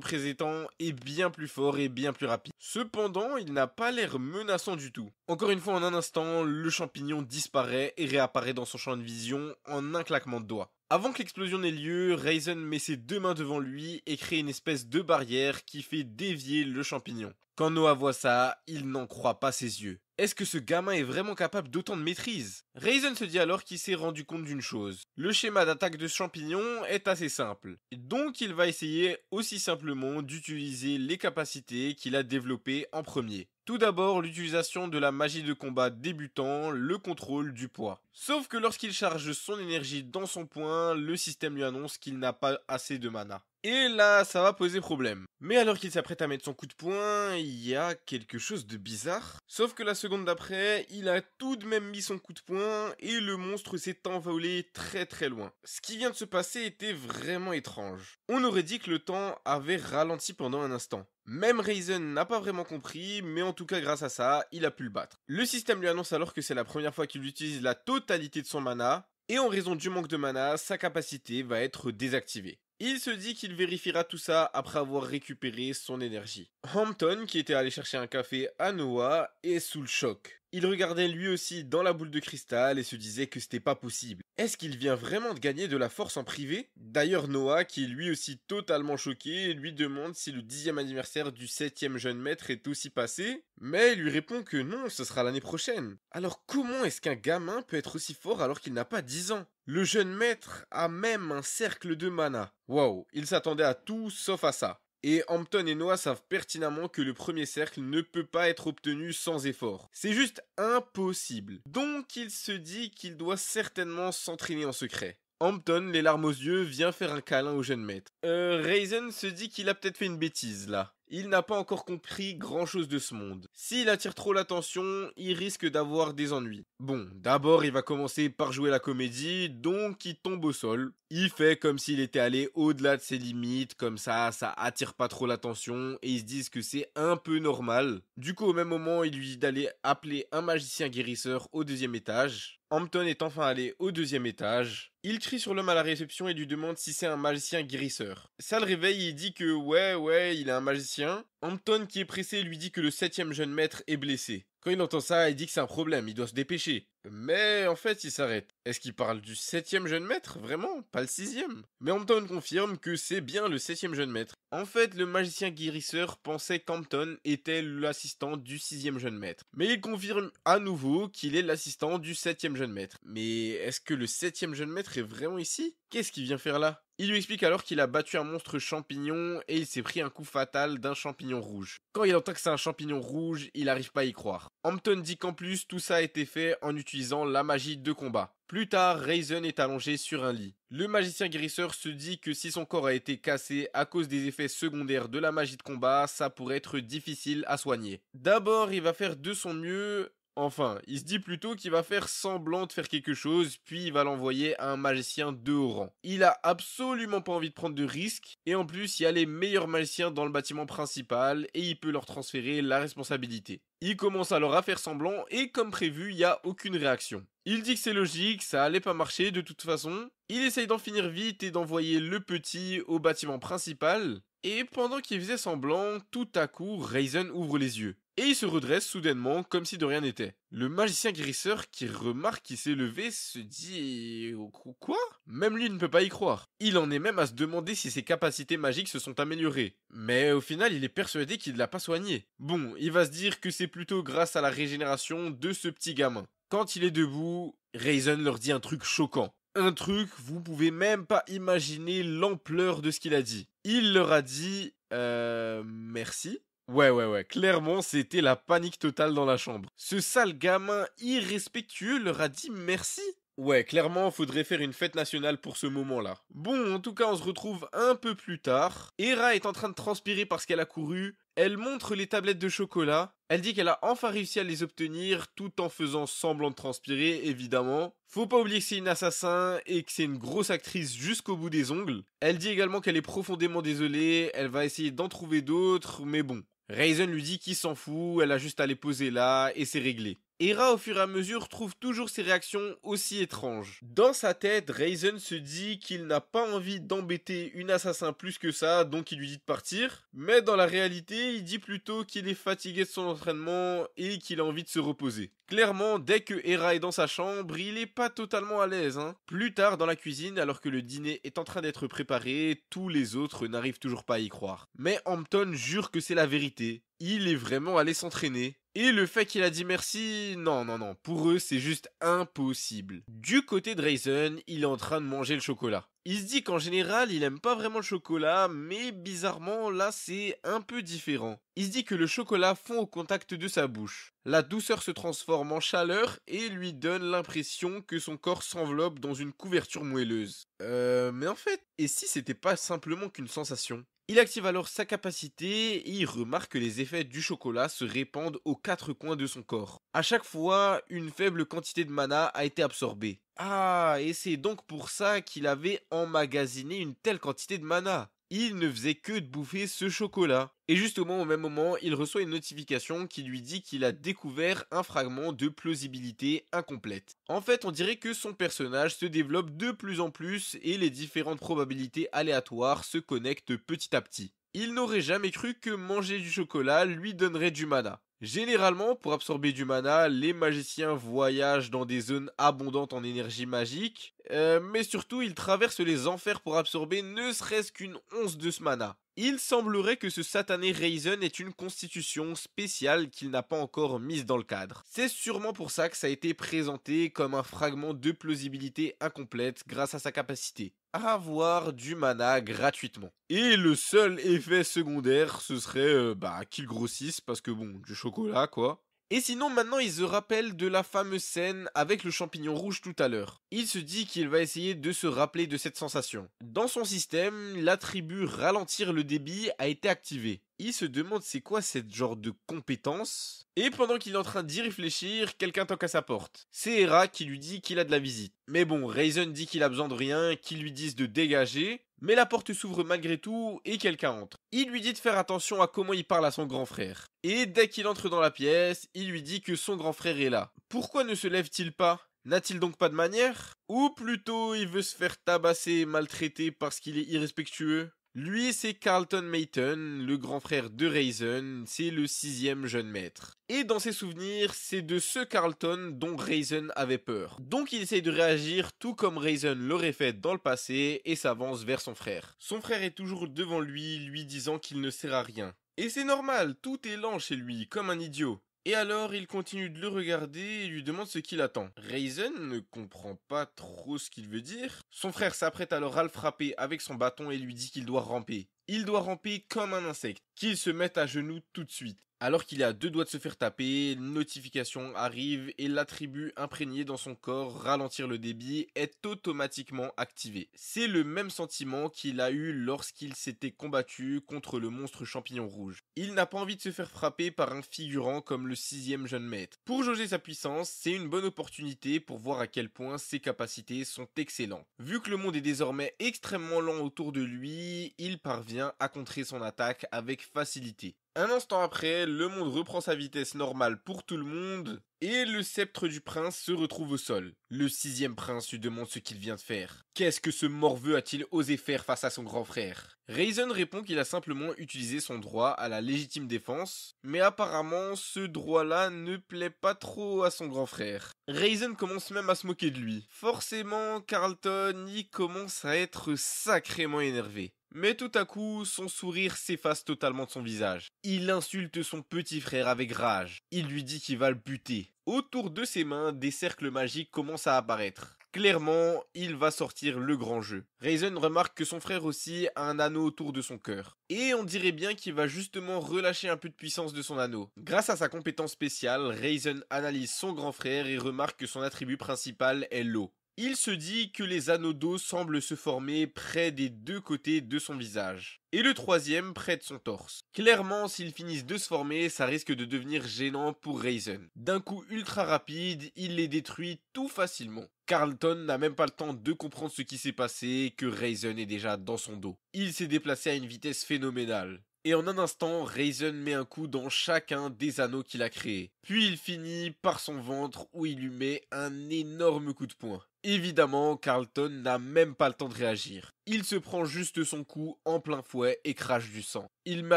précédent, est bien plus fort et bien plus rapide. Cependant, il n'a pas l'air menaçant du tout. Encore une fois, en un instant, le champignon disparaît et réapparaît dans son champ de vision en un claquement de doigts. Avant que l'explosion n'ait lieu, Rayson met ses deux mains devant lui et crée une espèce de barrière qui fait dévier le champignon. Quand Noah voit ça, il n'en croit pas ses yeux. Est-ce que ce gamin est vraiment capable d'autant de maîtrise Rayson se dit alors qu'il s'est rendu compte d'une chose. Le schéma d'attaque de champignon est assez simple. Donc il va essayer aussi simplement d'utiliser les capacités qu'il a développées en premier. Tout d'abord l'utilisation de la magie de combat débutant, le contrôle du poids. Sauf que lorsqu'il charge son énergie dans son poing, le système lui annonce qu'il n'a pas assez de mana. Et là, ça va poser problème. Mais alors qu'il s'apprête à mettre son coup de poing, il y a quelque chose de bizarre. Sauf que la seconde d'après, il a tout de même mis son coup de poing et le monstre s'est envolé très très loin. Ce qui vient de se passer était vraiment étrange. On aurait dit que le temps avait ralenti pendant un instant. Même Raizen n'a pas vraiment compris, mais en tout cas grâce à ça, il a pu le battre. Le système lui annonce alors que c'est la première fois qu'il utilise la totalité totalité de son mana, et en raison du manque de mana, sa capacité va être désactivée. Il se dit qu'il vérifiera tout ça après avoir récupéré son énergie. Hampton, qui était allé chercher un café à Noah, est sous le choc. Il regardait lui aussi dans la boule de cristal et se disait que c'était pas possible. Est-ce qu'il vient vraiment de gagner de la force en privé D'ailleurs Noah, qui est lui aussi totalement choqué, lui demande si le dixième anniversaire du septième jeune maître est aussi passé, mais il lui répond que non, ce sera l'année prochaine. Alors comment est-ce qu'un gamin peut être aussi fort alors qu'il n'a pas 10 ans Le jeune maître a même un cercle de mana. Waouh, il s'attendait à tout sauf à ça. Et Hampton et Noah savent pertinemment que le premier cercle ne peut pas être obtenu sans effort. C'est juste impossible. Donc il se dit qu'il doit certainement s'entraîner en secret. Hampton, les larmes aux yeux, vient faire un câlin au jeune maître. Euh, Raisin se dit qu'il a peut-être fait une bêtise là il n'a pas encore compris grand-chose de ce monde. S'il attire trop l'attention, il risque d'avoir des ennuis. Bon, d'abord il va commencer par jouer la comédie, donc il tombe au sol. Il fait comme s'il était allé au-delà de ses limites, comme ça, ça attire pas trop l'attention, et ils se disent que c'est un peu normal. Du coup, au même moment, il lui dit d'aller appeler un magicien guérisseur au deuxième étage. Hampton est enfin allé au deuxième étage. Il crie sur l'homme à la réception et lui demande si c'est un magicien guérisseur. Ça le réveille et dit que ouais, ouais, il est un magicien. Hampton, qui est pressé, lui dit que le septième jeune maître est blessé. Quand il entend ça, il dit que c'est un problème, il doit se dépêcher. Mais en fait, il s'arrête. Est-ce qu'il parle du septième jeune maître Vraiment Pas le sixième Mais Hampton confirme que c'est bien le septième jeune maître. En fait, le magicien guérisseur pensait qu'Hampton était l'assistant du sixième jeune maître. Mais il confirme à nouveau qu'il est l'assistant du septième jeune maître. Mais est-ce que le septième jeune maître est vraiment ici Qu'est-ce qu'il vient faire là il lui explique alors qu'il a battu un monstre champignon et il s'est pris un coup fatal d'un champignon rouge. Quand il entend que c'est un champignon rouge, il n'arrive pas à y croire. Hampton dit qu'en plus tout ça a été fait en utilisant utilisant la magie de combat. Plus tard, raison est allongé sur un lit. Le magicien guérisseur se dit que si son corps a été cassé à cause des effets secondaires de la magie de combat, ça pourrait être difficile à soigner. D'abord, il va faire de son mieux Enfin, il se dit plutôt qu'il va faire semblant de faire quelque chose, puis il va l'envoyer à un magicien de haut rang. Il a absolument pas envie de prendre de risques, et en plus, il y a les meilleurs magiciens dans le bâtiment principal, et il peut leur transférer la responsabilité. Il commence alors à faire semblant, et comme prévu, il n'y a aucune réaction. Il dit que c'est logique, ça allait pas marcher de toute façon. Il essaye d'en finir vite et d'envoyer le petit au bâtiment principal. Et pendant qu'il faisait semblant, tout à coup, Razen ouvre les yeux et il se redresse soudainement comme si de rien n'était. Le magicien guérisseur qui remarque qu'il s'est levé se dit «Euh, quoi Même lui ne peut pas y croire. Il en est même à se demander si ses capacités magiques se sont améliorées. Mais au final, il est persuadé qu'il ne l'a pas soigné. Bon, il va se dire que c'est plutôt grâce à la régénération de ce petit gamin. Quand il est debout, Raisin leur dit un truc choquant. Un truc, vous pouvez même pas imaginer l'ampleur de ce qu'il a dit. Il leur a dit euh merci Ouais, ouais, ouais. Clairement, c'était la panique totale dans la chambre. Ce sale gamin irrespectueux leur a dit merci. Ouais, clairement, faudrait faire une fête nationale pour ce moment-là. Bon, en tout cas, on se retrouve un peu plus tard. Hera est en train de transpirer parce qu'elle a couru. Elle montre les tablettes de chocolat. Elle dit qu'elle a enfin réussi à les obtenir tout en faisant semblant de transpirer, évidemment. Faut pas oublier que c'est une assassin et que c'est une grosse actrice jusqu'au bout des ongles. Elle dit également qu'elle est profondément désolée, elle va essayer d'en trouver d'autres, mais bon. Razen lui dit qu'il s'en fout, elle a juste à les poser là, et c'est réglé. Hera, au fur et à mesure, trouve toujours ses réactions aussi étranges. Dans sa tête, Razen se dit qu'il n'a pas envie d'embêter une assassin plus que ça, donc il lui dit de partir. Mais dans la réalité, il dit plutôt qu'il est fatigué de son entraînement et qu'il a envie de se reposer. Clairement, dès que Hera est dans sa chambre, il n'est pas totalement à l'aise. Hein. Plus tard dans la cuisine, alors que le dîner est en train d'être préparé, tous les autres n'arrivent toujours pas à y croire. Mais Hampton jure que c'est la vérité. Il est vraiment allé s'entraîner. Et le fait qu'il a dit merci, non, non, non, pour eux c'est juste impossible. Du côté de Raisin, il est en train de manger le chocolat. Il se dit qu'en général, il aime pas vraiment le chocolat, mais bizarrement, là, c'est un peu différent. Il se dit que le chocolat fond au contact de sa bouche. La douceur se transforme en chaleur et lui donne l'impression que son corps s'enveloppe dans une couverture moelleuse. Euh, mais en fait, et si c'était pas simplement qu'une sensation il active alors sa capacité et il remarque que les effets du chocolat se répandent aux quatre coins de son corps. A chaque fois, une faible quantité de mana a été absorbée. Ah, et c'est donc pour ça qu'il avait emmagasiné une telle quantité de mana il ne faisait que de bouffer ce chocolat. Et justement au même moment, il reçoit une notification qui lui dit qu'il a découvert un fragment de plausibilité incomplète. En fait, on dirait que son personnage se développe de plus en plus et les différentes probabilités aléatoires se connectent petit à petit. Il n'aurait jamais cru que manger du chocolat lui donnerait du mana. Généralement, pour absorber du mana, les magiciens voyagent dans des zones abondantes en énergie magique, euh, mais surtout ils traversent les enfers pour absorber ne serait-ce qu'une once de ce mana. Il semblerait que ce satané Raisin est une constitution spéciale qu'il n'a pas encore mise dans le cadre. C'est sûrement pour ça que ça a été présenté comme un fragment de plausibilité incomplète grâce à sa capacité à avoir du mana gratuitement. Et le seul effet secondaire, ce serait euh, bah, qu'il grossisse, parce que bon, du chocolat, quoi. Et sinon, maintenant, il se rappelle de la fameuse scène avec le champignon rouge tout à l'heure. Il se dit qu'il va essayer de se rappeler de cette sensation. Dans son système, l'attribut ralentir le débit a été activé. Il se demande c'est quoi cette genre de compétence. Et pendant qu'il est en train d'y réfléchir, quelqu'un toque à sa porte. C'est Hera qui lui dit qu'il a de la visite. Mais bon, raison dit qu'il a besoin de rien, qu'ils lui dise de dégager mais la porte s'ouvre malgré tout et quelqu'un entre. Il lui dit de faire attention à comment il parle à son grand frère. Et dès qu'il entre dans la pièce, il lui dit que son grand frère est là. Pourquoi ne se lève-t-il pas N'a-t-il donc pas de manière Ou plutôt il veut se faire tabasser et maltraiter parce qu'il est irrespectueux lui, c'est Carlton Mayton, le grand frère de Raisin, c'est le sixième jeune maître. Et dans ses souvenirs, c'est de ce Carlton dont Raisin avait peur. Donc il essaye de réagir tout comme Raisin l'aurait fait dans le passé et s'avance vers son frère. Son frère est toujours devant lui, lui disant qu'il ne sert à rien. Et c'est normal, tout est lent chez lui, comme un idiot. Et alors, il continue de le regarder et lui demande ce qu'il attend. Raisen ne comprend pas trop ce qu'il veut dire. Son frère s'apprête alors à le frapper avec son bâton et lui dit qu'il doit ramper il doit ramper comme un insecte, qu'il se mette à genoux tout de suite. Alors qu'il est à deux doigts de se faire taper, notification arrive et l'attribut imprégné dans son corps, ralentir le débit, est automatiquement activé. C'est le même sentiment qu'il a eu lorsqu'il s'était combattu contre le monstre champignon rouge. Il n'a pas envie de se faire frapper par un figurant comme le sixième jeune maître. Pour jauger sa puissance, c'est une bonne opportunité pour voir à quel point ses capacités sont excellentes. Vu que le monde est désormais extrêmement lent autour de lui, il parvient à a contrer son attaque avec facilité. Un instant après, le monde reprend sa vitesse normale pour tout le monde et le sceptre du prince se retrouve au sol. Le sixième prince lui demande ce qu'il vient de faire. Qu'est-ce que ce morveux a-t-il osé faire face à son grand frère Raison répond qu'il a simplement utilisé son droit à la légitime défense, mais apparemment ce droit-là ne plaît pas trop à son grand frère. Raison commence même à se moquer de lui. Forcément, Carlton y commence à être sacrément énervé. Mais tout à coup, son sourire s'efface totalement de son visage. Il insulte son petit frère avec rage. Il lui dit qu'il va le buter. Autour de ses mains, des cercles magiques commencent à apparaître. Clairement, il va sortir le grand jeu. Raisen remarque que son frère aussi a un anneau autour de son cœur. Et on dirait bien qu'il va justement relâcher un peu de puissance de son anneau. Grâce à sa compétence spéciale, Raisen analyse son grand frère et remarque que son attribut principal est l'eau. Il se dit que les anneaux d'eau semblent se former près des deux côtés de son visage, et le troisième près de son torse. Clairement, s'ils finissent de se former, ça risque de devenir gênant pour Raisen. D'un coup ultra rapide, il les détruit tout facilement. Carlton n'a même pas le temps de comprendre ce qui s'est passé, que Raisen est déjà dans son dos. Il s'est déplacé à une vitesse phénoménale. Et en un instant, Raisen met un coup dans chacun des anneaux qu'il a créés. Puis il finit par son ventre où il lui met un énorme coup de poing. Évidemment, Carlton n'a même pas le temps de réagir. Il se prend juste son cou en plein fouet et crache du sang. Il met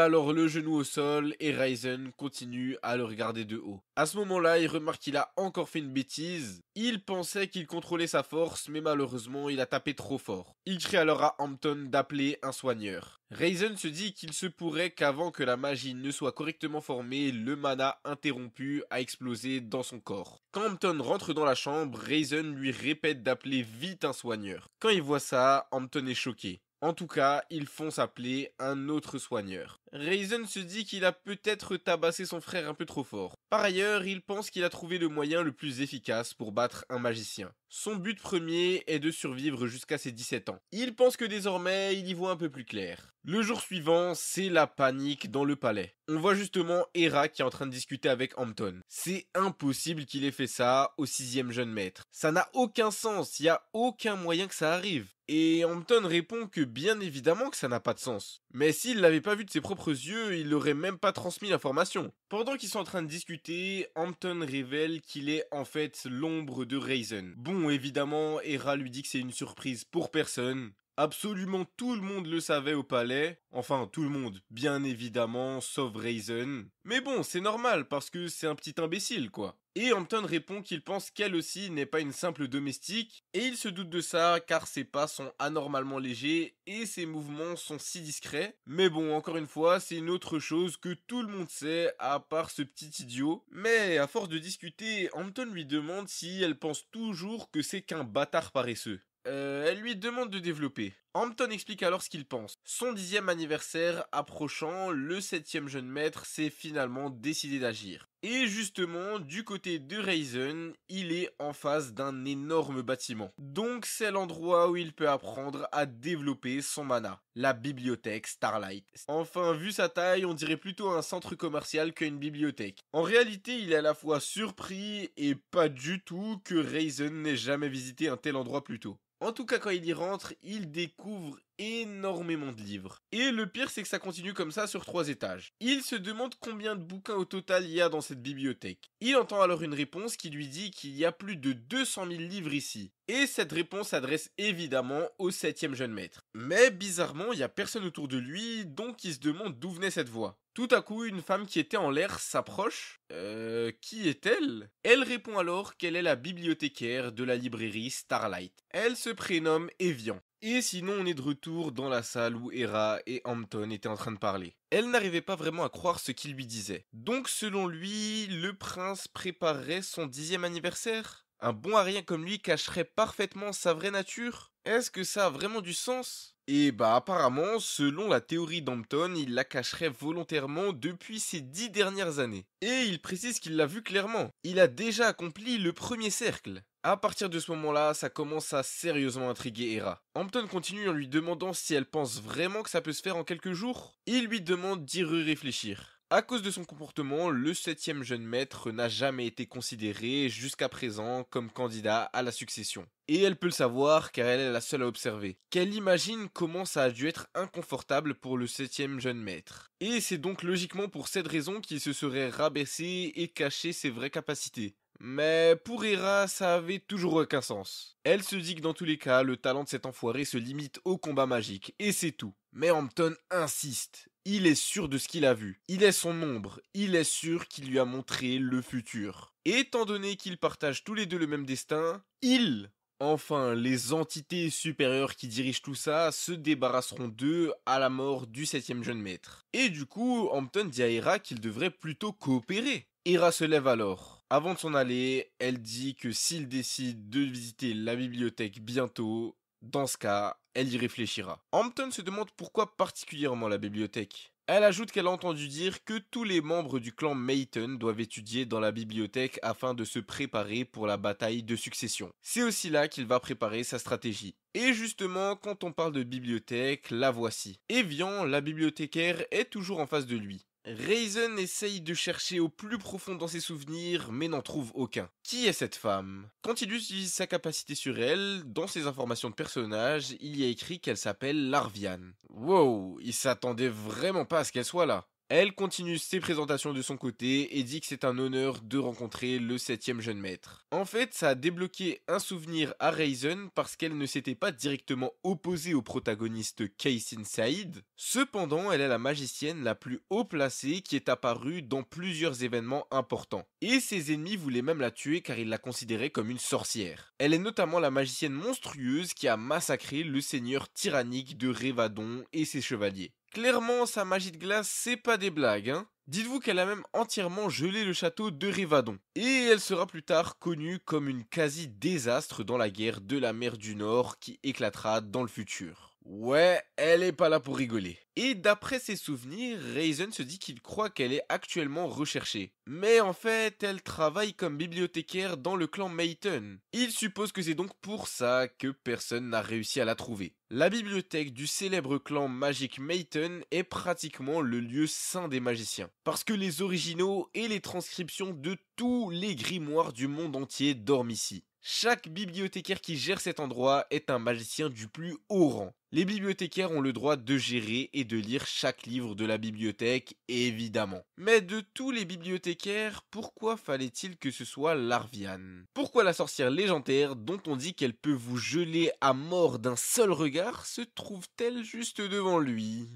alors le genou au sol et Ryzen continue à le regarder de haut. À ce moment-là, il remarque qu'il a encore fait une bêtise. Il pensait qu'il contrôlait sa force, mais malheureusement, il a tapé trop fort. Il crie alors à Hampton d'appeler un soigneur. Ryzen se dit qu'il se pourrait qu'avant que la magie ne soit correctement formée, le mana interrompu a explosé dans son corps. Quand Hampton rentre dans la chambre, Ryzen lui répète d'appeler vite un soigneur. Quand il voit ça, Hampton est choqué. En tout cas, ils font s'appeler un autre soigneur. Raison se dit qu'il a peut-être tabassé son frère un peu trop fort. Par ailleurs, il pense qu'il a trouvé le moyen le plus efficace pour battre un magicien. Son but premier est de survivre jusqu'à ses 17 ans. Il pense que désormais, il y voit un peu plus clair. Le jour suivant, c'est la panique dans le palais. On voit justement Hera qui est en train de discuter avec Hampton. C'est impossible qu'il ait fait ça au sixième jeune maître. Ça n'a aucun sens, il n'y a aucun moyen que ça arrive. Et Hampton répond que bien évidemment que ça n'a pas de sens. Mais s'il l'avait pas vu de ses propres yeux, il n'aurait même pas transmis l'information. Pendant qu'ils sont en train de discuter, Hampton révèle qu'il est en fait l'ombre de Raisin. Bon, évidemment, Hera lui dit que c'est une surprise pour personne, Absolument tout le monde le savait au palais, enfin tout le monde, bien évidemment, sauf Raisin. Mais bon, c'est normal, parce que c'est un petit imbécile, quoi. Et Hampton répond qu'il pense qu'elle aussi n'est pas une simple domestique, et il se doute de ça car ses pas sont anormalement légers et ses mouvements sont si discrets. Mais bon, encore une fois, c'est une autre chose que tout le monde sait à part ce petit idiot. Mais à force de discuter, Hampton lui demande si elle pense toujours que c'est qu'un bâtard paresseux. Euh, elle lui demande de développer. Hampton explique alors ce qu'il pense. Son dixième anniversaire approchant, le septième jeune maître s'est finalement décidé d'agir. Et justement, du côté de Raizen, il est en face d'un énorme bâtiment. Donc c'est l'endroit où il peut apprendre à développer son mana, la bibliothèque Starlight. Enfin, vu sa taille, on dirait plutôt un centre commercial qu'une bibliothèque. En réalité, il est à la fois surpris et pas du tout que Raizen n'ait jamais visité un tel endroit plus tôt. En tout cas, quand il y rentre, il découvre ouvre énormément de livres. Et le pire, c'est que ça continue comme ça sur trois étages. Il se demande combien de bouquins au total il y a dans cette bibliothèque. Il entend alors une réponse qui lui dit qu'il y a plus de 200 000 livres ici. Et cette réponse s'adresse évidemment au septième jeune maître. Mais bizarrement, il n'y a personne autour de lui, donc il se demande d'où venait cette voix. Tout à coup, une femme qui était en l'air s'approche. Euh, qui est-elle Elle répond alors qu'elle est la bibliothécaire de la librairie Starlight. Elle se prénomme Evian. Et sinon, on est de retour dans la salle où Hera et Hampton étaient en train de parler. Elle n'arrivait pas vraiment à croire ce qu'il lui disait. Donc, selon lui, le prince préparerait son dixième anniversaire Un bon arien comme lui cacherait parfaitement sa vraie nature Est-ce que ça a vraiment du sens Et eh bah, apparemment, selon la théorie d'Hampton, il la cacherait volontairement depuis ces dix dernières années. Et il précise qu'il l'a vu clairement. Il a déjà accompli le premier cercle. À partir de ce moment-là, ça commence à sérieusement intriguer Hera. Hampton continue en lui demandant si elle pense vraiment que ça peut se faire en quelques jours. Il lui demande d'y réfléchir. À cause de son comportement, le septième jeune maître n'a jamais été considéré jusqu'à présent comme candidat à la succession. Et elle peut le savoir car elle est la seule à observer. Qu'elle imagine comment ça a dû être inconfortable pour le septième jeune maître. Et c'est donc logiquement pour cette raison qu'il se serait rabaissé et caché ses vraies capacités. Mais pour Hera, ça avait toujours aucun sens. Elle se dit que dans tous les cas, le talent de cet enfoiré se limite au combat magique, et c'est tout. Mais Hampton insiste. Il est sûr de ce qu'il a vu. Il est son ombre. Il est sûr qu'il lui a montré le futur. Étant donné qu'ils partagent tous les deux le même destin, ils Enfin, les entités supérieures qui dirigent tout ça se débarrasseront d'eux à la mort du septième jeune maître. Et du coup, Hampton dit à Hera qu'il devrait plutôt coopérer. Hera se lève alors. Avant de s'en aller, elle dit que s'il décide de visiter la bibliothèque bientôt, dans ce cas, elle y réfléchira. Hampton se demande pourquoi particulièrement la bibliothèque. Elle ajoute qu'elle a entendu dire que tous les membres du clan Mayton doivent étudier dans la bibliothèque afin de se préparer pour la bataille de succession. C'est aussi là qu'il va préparer sa stratégie. Et justement, quand on parle de bibliothèque, la voici. Evian, eh la bibliothécaire, est toujours en face de lui. Raisin essaye de chercher au plus profond dans ses souvenirs, mais n'en trouve aucun. Qui est cette femme Quand il utilise sa capacité sur elle, dans ses informations de personnage, il y a écrit qu'elle s'appelle Larvian. Wow, il s'attendait vraiment pas à ce qu'elle soit là. Elle continue ses présentations de son côté et dit que c'est un honneur de rencontrer le septième jeune maître. En fait, ça a débloqué un souvenir à Raizen parce qu'elle ne s'était pas directement opposée au protagoniste Kaysin Saïd. Cependant, elle est la magicienne la plus haut placée qui est apparue dans plusieurs événements importants. Et ses ennemis voulaient même la tuer car ils la considéraient comme une sorcière. Elle est notamment la magicienne monstrueuse qui a massacré le seigneur tyrannique de Révadon et ses chevaliers. Clairement, sa magie de glace, c'est pas des blagues, hein. Dites-vous qu'elle a même entièrement gelé le château de Rivadon. Et elle sera plus tard connue comme une quasi-désastre dans la guerre de la mer du Nord qui éclatera dans le futur. Ouais, elle est pas là pour rigoler. Et d'après ses souvenirs, Raisin se dit qu'il croit qu'elle est actuellement recherchée. Mais en fait, elle travaille comme bibliothécaire dans le clan Mayton. Il suppose que c'est donc pour ça que personne n'a réussi à la trouver. La bibliothèque du célèbre clan magique Mayton est pratiquement le lieu saint des magiciens. Parce que les originaux et les transcriptions de tous les grimoires du monde entier dorment ici. Chaque bibliothécaire qui gère cet endroit est un magicien du plus haut rang. Les bibliothécaires ont le droit de gérer et de lire chaque livre de la bibliothèque, évidemment. Mais de tous les bibliothécaires, pourquoi fallait-il que ce soit Larviane Pourquoi la sorcière légendaire, dont on dit qu'elle peut vous geler à mort d'un seul regard, se trouve-t-elle juste devant lui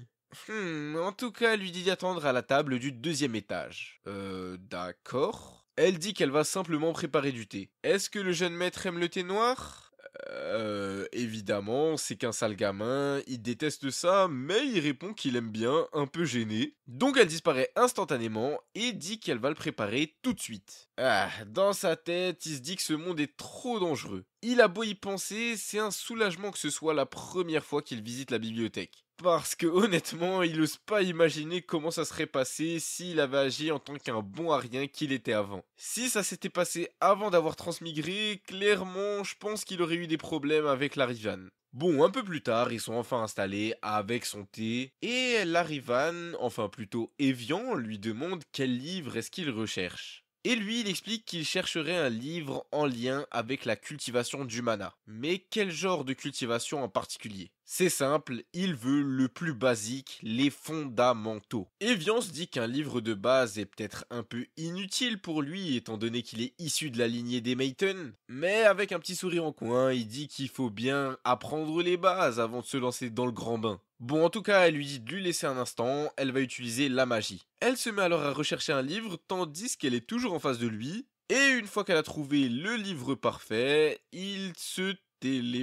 Hmm, en tout cas, elle lui dit d'attendre à la table du deuxième étage. Euh, d'accord. Elle dit qu'elle va simplement préparer du thé. Est-ce que le jeune maître aime le thé noir euh, évidemment, c'est qu'un sale gamin, il déteste ça, mais il répond qu'il aime bien, un peu gêné. Donc elle disparaît instantanément et dit qu'elle va le préparer tout de suite. Ah, dans sa tête, il se dit que ce monde est trop dangereux. Il a beau y penser, c'est un soulagement que ce soit la première fois qu'il visite la bibliothèque parce que honnêtement, il n'ose pas imaginer comment ça serait passé s'il avait agi en tant qu'un bon Arien qu'il était avant. Si ça s'était passé avant d'avoir transmigré, clairement, je pense qu'il aurait eu des problèmes avec Larivan. Bon, un peu plus tard, ils sont enfin installés avec son thé, et Larivan, enfin plutôt Evian, lui demande quel livre est-ce qu'il recherche. Et lui, il explique qu'il chercherait un livre en lien avec la cultivation du mana. Mais quel genre de cultivation en particulier c'est simple, il veut le plus basique, les fondamentaux. Evian se dit qu'un livre de base est peut-être un peu inutile pour lui étant donné qu'il est issu de la lignée des Mayton, mais avec un petit sourire en coin, il dit qu'il faut bien apprendre les bases avant de se lancer dans le grand bain. Bon, en tout cas, elle lui dit de lui laisser un instant, elle va utiliser la magie. Elle se met alors à rechercher un livre tandis qu'elle est toujours en face de lui, et une fois qu'elle a trouvé le livre parfait, il se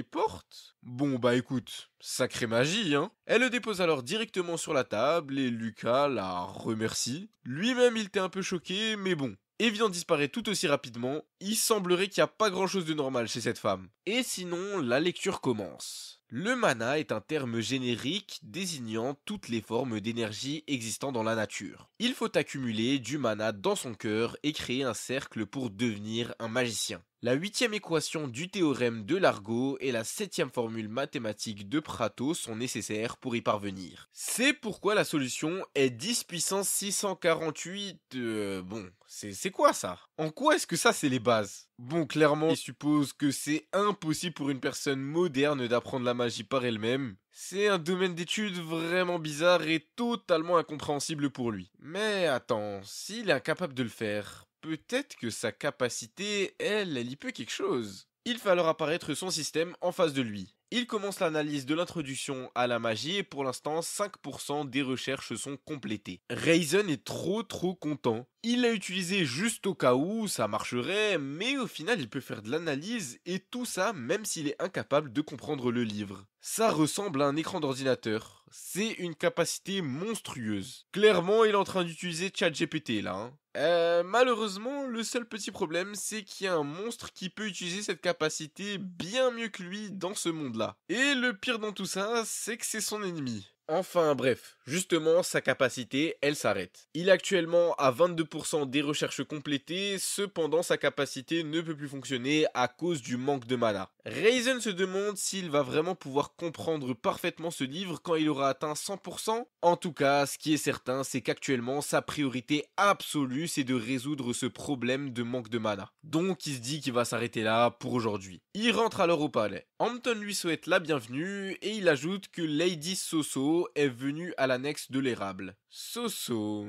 portes. Bon bah écoute, sacrée magie, hein Elle le dépose alors directement sur la table et Lucas la remercie. Lui-même il était un peu choqué, mais bon. Evian disparaît tout aussi rapidement, il semblerait qu'il n'y a pas grand chose de normal chez cette femme. Et sinon, la lecture commence. Le mana est un terme générique désignant toutes les formes d'énergie existant dans la nature. Il faut accumuler du mana dans son cœur et créer un cercle pour devenir un magicien. La huitième équation du théorème de Largo et la septième formule mathématique de Prato sont nécessaires pour y parvenir. C'est pourquoi la solution est 10 puissance 648... Euh, bon, c'est quoi ça En quoi est-ce que ça c'est les bases Bon, clairement, il suppose que c'est impossible pour une personne moderne d'apprendre la magie par elle-même. C'est un domaine d'étude vraiment bizarre et totalement incompréhensible pour lui. Mais attends, s'il est incapable de le faire, peut-être que sa capacité, elle, elle y peut quelque chose. Il fait alors apparaître son système en face de lui. Il commence l'analyse de l'introduction à la magie et pour l'instant 5% des recherches sont complétées. Raisen est trop trop content. Il l'a utilisé juste au cas où ça marcherait, mais au final il peut faire de l'analyse et tout ça même s'il est incapable de comprendre le livre. Ça ressemble à un écran d'ordinateur. C'est une capacité monstrueuse. Clairement, il est en train d'utiliser ChatGPT là. Hein. Euh, malheureusement, le seul petit problème, c'est qu'il y a un monstre qui peut utiliser cette capacité bien mieux que lui dans ce monde-là. Et le pire dans tout ça, c'est que c'est son ennemi. Enfin bref, Justement, sa capacité, elle s'arrête. Il est actuellement à 22% des recherches complétées, cependant sa capacité ne peut plus fonctionner à cause du manque de mana. Raison se demande s'il va vraiment pouvoir comprendre parfaitement ce livre quand il aura atteint 100%. En tout cas, ce qui est certain, c'est qu'actuellement, sa priorité absolue, c'est de résoudre ce problème de manque de mana. Donc, il se dit qu'il va s'arrêter là pour aujourd'hui. Il rentre alors au palais. Hampton lui souhaite la bienvenue et il ajoute que Lady Soso est venue à la annexe de l'érable. Soso.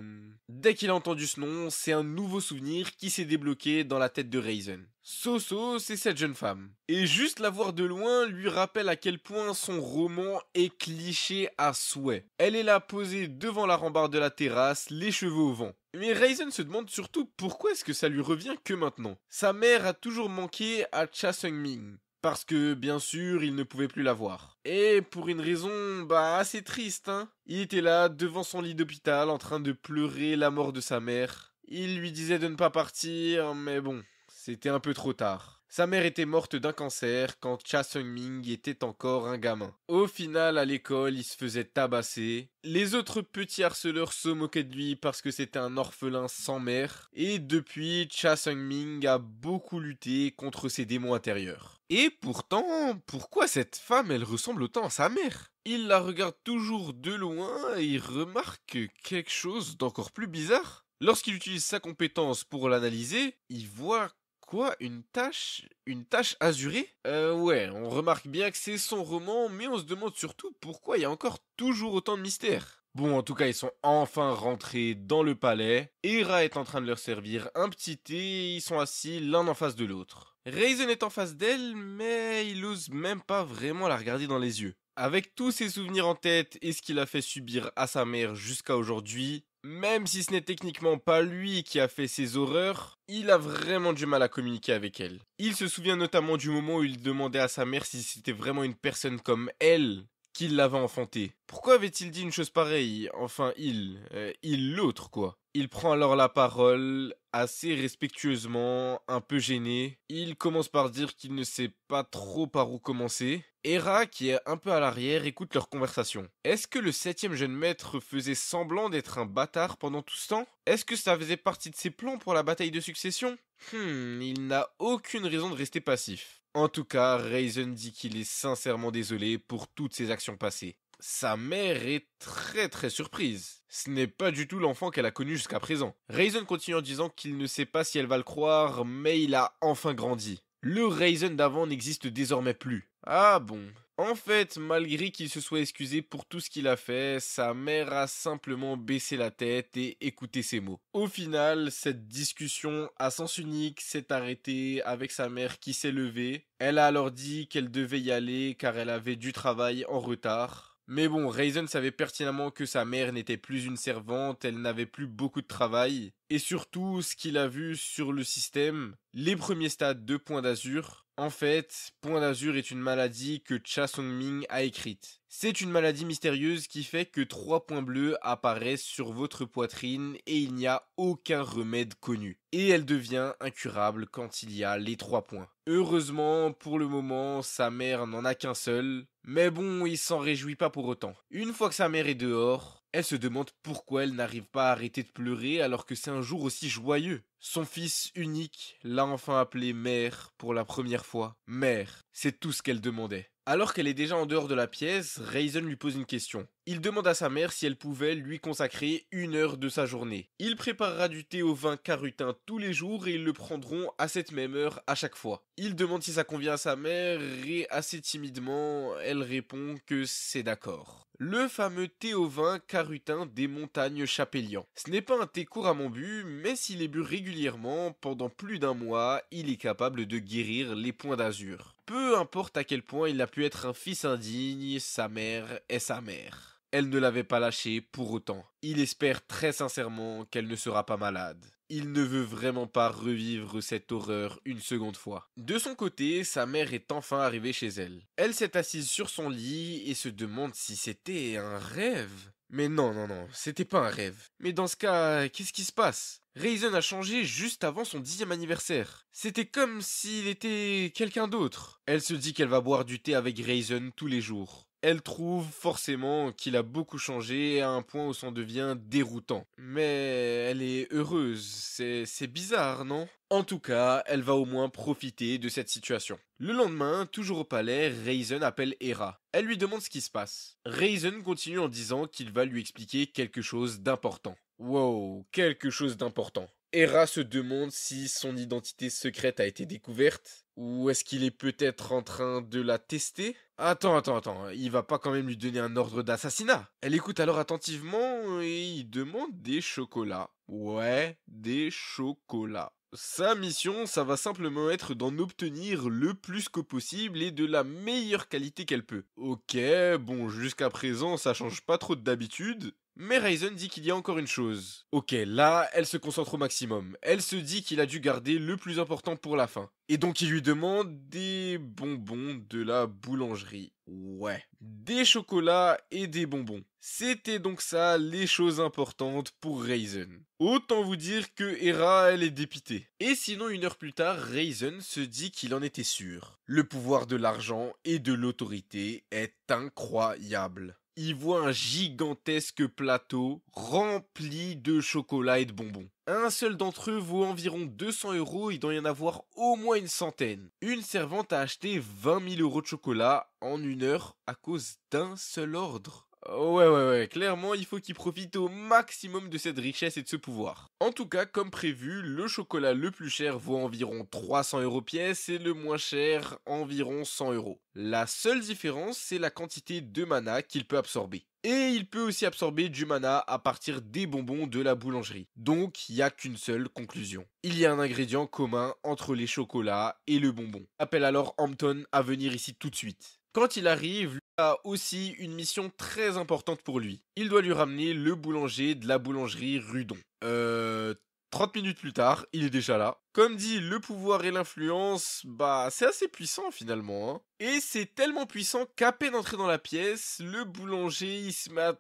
Dès qu'il a entendu ce nom, c'est un nouveau souvenir qui s'est débloqué dans la tête de Raisin. Soso, c'est cette jeune femme. Et juste la voir de loin lui rappelle à quel point son roman est cliché à souhait. Elle est là posée devant la rambarde de la terrasse, les cheveux au vent. Mais Raisin se demande surtout pourquoi est-ce que ça lui revient que maintenant. Sa mère a toujours manqué à Cha seung parce que, bien sûr, il ne pouvait plus la voir. Et pour une raison, bah, assez triste, hein. Il était là, devant son lit d'hôpital, en train de pleurer la mort de sa mère. Il lui disait de ne pas partir, mais bon, c'était un peu trop tard. Sa mère était morte d'un cancer quand Cha sung ming était encore un gamin. Au final, à l'école, il se faisait tabasser. Les autres petits harceleurs se moquaient de lui parce que c'était un orphelin sans mère. Et depuis, Cha sung ming a beaucoup lutté contre ses démons intérieurs. Et pourtant, pourquoi cette femme, elle ressemble autant à sa mère Il la regarde toujours de loin et il remarque quelque chose d'encore plus bizarre. Lorsqu'il utilise sa compétence pour l'analyser, il voit quoi Une tâche Une tâche azurée Euh ouais, on remarque bien que c'est son roman, mais on se demande surtout pourquoi il y a encore toujours autant de mystères. Bon, en tout cas, ils sont enfin rentrés dans le palais. Hera est en train de leur servir un petit thé, ils sont assis l'un en face de l'autre. Raisin est en face d'elle, mais il ose même pas vraiment la regarder dans les yeux. Avec tous ses souvenirs en tête et ce qu'il a fait subir à sa mère jusqu'à aujourd'hui, même si ce n'est techniquement pas lui qui a fait ces horreurs, il a vraiment du mal à communiquer avec elle. Il se souvient notamment du moment où il demandait à sa mère si c'était vraiment une personne comme elle qui l'avait enfanté. Pourquoi avait-il dit une chose pareille Enfin, il, euh, il l'autre quoi. Il prend alors la parole assez respectueusement, un peu gêné. Il commence par dire qu'il ne sait pas trop par où commencer. Hera, qui est un peu à l'arrière, écoute leur conversation. Est-ce que le septième jeune maître faisait semblant d'être un bâtard pendant tout ce temps Est-ce que ça faisait partie de ses plans pour la bataille de succession Hmm, il n'a aucune raison de rester passif. En tout cas, Raizen dit qu'il est sincèrement désolé pour toutes ses actions passées. Sa mère est très très surprise. Ce n'est pas du tout l'enfant qu'elle a connu jusqu'à présent. Raizen continue en disant qu'il ne sait pas si elle va le croire, mais il a enfin grandi. Le Raizen d'avant n'existe désormais plus. Ah bon. En fait, malgré qu'il se soit excusé pour tout ce qu'il a fait, sa mère a simplement baissé la tête et écouté ses mots. Au final, cette discussion à sens unique s'est arrêtée avec sa mère qui s'est levée. Elle a alors dit qu'elle devait y aller car elle avait du travail en retard. Mais bon, Raisin savait pertinemment que sa mère n'était plus une servante, elle n'avait plus beaucoup de travail. Et surtout, ce qu'il a vu sur le système, les premiers stades de points d'Azur, en fait, Point d'Azur est une maladie que Cha Song-ming a écrite. C'est une maladie mystérieuse qui fait que trois points bleus apparaissent sur votre poitrine et il n'y a aucun remède connu. Et elle devient incurable quand il y a les trois points. Heureusement, pour le moment, sa mère n'en a qu'un seul. Mais bon, il s'en réjouit pas pour autant. Une fois que sa mère est dehors, elle se demande pourquoi elle n'arrive pas à arrêter de pleurer alors que c'est un jour aussi joyeux. Son fils unique l'a enfin appelée mère pour la première fois. Mère, c'est tout ce qu'elle demandait. Alors qu'elle est déjà en dehors de la pièce, Reason lui pose une question. Il demande à sa mère si elle pouvait lui consacrer une heure de sa journée. Il préparera du thé au vin carutin tous les jours et ils le prendront à cette même heure à chaque fois. Il demande si ça convient à sa mère et assez timidement, elle répond que c'est d'accord. Le fameux thé au vin carutin des montagnes Chapelian. Ce n'est pas un thé couramment bu, mais s'il est bu régulièrement, pendant plus d'un mois, il est capable de guérir les points d'azur peu importe à quel point il a pu être un fils indigne, sa mère est sa mère elle ne l'avait pas lâché pour autant. Il espère très sincèrement qu'elle ne sera pas malade. Il ne veut vraiment pas revivre cette horreur une seconde fois. De son côté, sa mère est enfin arrivée chez elle. Elle s'est assise sur son lit et se demande si c'était un rêve. Mais non, non, non, c'était pas un rêve. Mais dans ce cas, qu'est-ce qui se passe Reason a changé juste avant son dixième anniversaire. C'était comme s'il était quelqu'un d'autre. Elle se dit qu'elle va boire du thé avec Reason tous les jours elle trouve forcément qu'il a beaucoup changé à un point où ça devient déroutant. Mais elle est heureuse, c'est bizarre, non En tout cas, elle va au moins profiter de cette situation. Le lendemain, toujours au palais, Raizen appelle Hera. Elle lui demande ce qui se passe. Reizen continue en disant qu'il va lui expliquer quelque chose d'important. Wow, quelque chose d'important. Hera se demande si son identité secrète a été découverte, ou est-ce qu'il est, peut-être en train de la tester Attends, attends, attends, il va pas quand même lui donner un ordre d'assassinat Elle écoute alors attentivement et il demande des chocolats. Ouais, des chocolats. Sa mission, ça va simplement être d'en obtenir le plus que possible et de la meilleure qualité qu'elle peut. Ok, bon, jusqu'à présent, ça change pas trop d'habitude, mais Ryzen dit qu'il y a encore une chose. Ok, là, elle se concentre au maximum. Elle se dit qu'il a dû garder le plus important pour la fin. Et donc il lui demande des bonbons de la boulangerie. Ouais. Des chocolats et des bonbons. C'était donc ça les choses importantes pour Raisin. Autant vous dire que Hera, elle est dépitée. Et sinon, une heure plus tard, Raisin se dit qu'il en était sûr. Le pouvoir de l'argent et de l'autorité est incroyable il voit un gigantesque plateau rempli de chocolat et de bonbons. Un seul d'entre eux vaut environ 200 euros, il doit y en avoir au moins une centaine. Une servante a acheté 20 000 euros de chocolat en une heure à cause d'un seul ordre. Ouais, ouais, ouais, clairement, il faut qu'il profite au maximum de cette richesse et de ce pouvoir. En tout cas, comme prévu, le chocolat le plus cher vaut environ 300 euros pièce et le moins cher environ 100 euros. La seule différence, c'est la quantité de mana qu'il peut absorber. Et il peut aussi absorber du mana à partir des bonbons de la boulangerie. Donc, il n'y a qu'une seule conclusion. Il y a un ingrédient commun entre les chocolats et le bonbon. Appelle alors Hampton à venir ici tout de suite. Quand il arrive, lui a aussi une mission très importante pour lui. Il doit lui ramener le boulanger de la boulangerie Rudon. Euh... 30 minutes plus tard, il est déjà là. Comme dit, le pouvoir et l'influence, bah c'est assez puissant finalement. Hein. Et c'est tellement puissant qu'à peine entré dans la pièce, le boulanger il se met à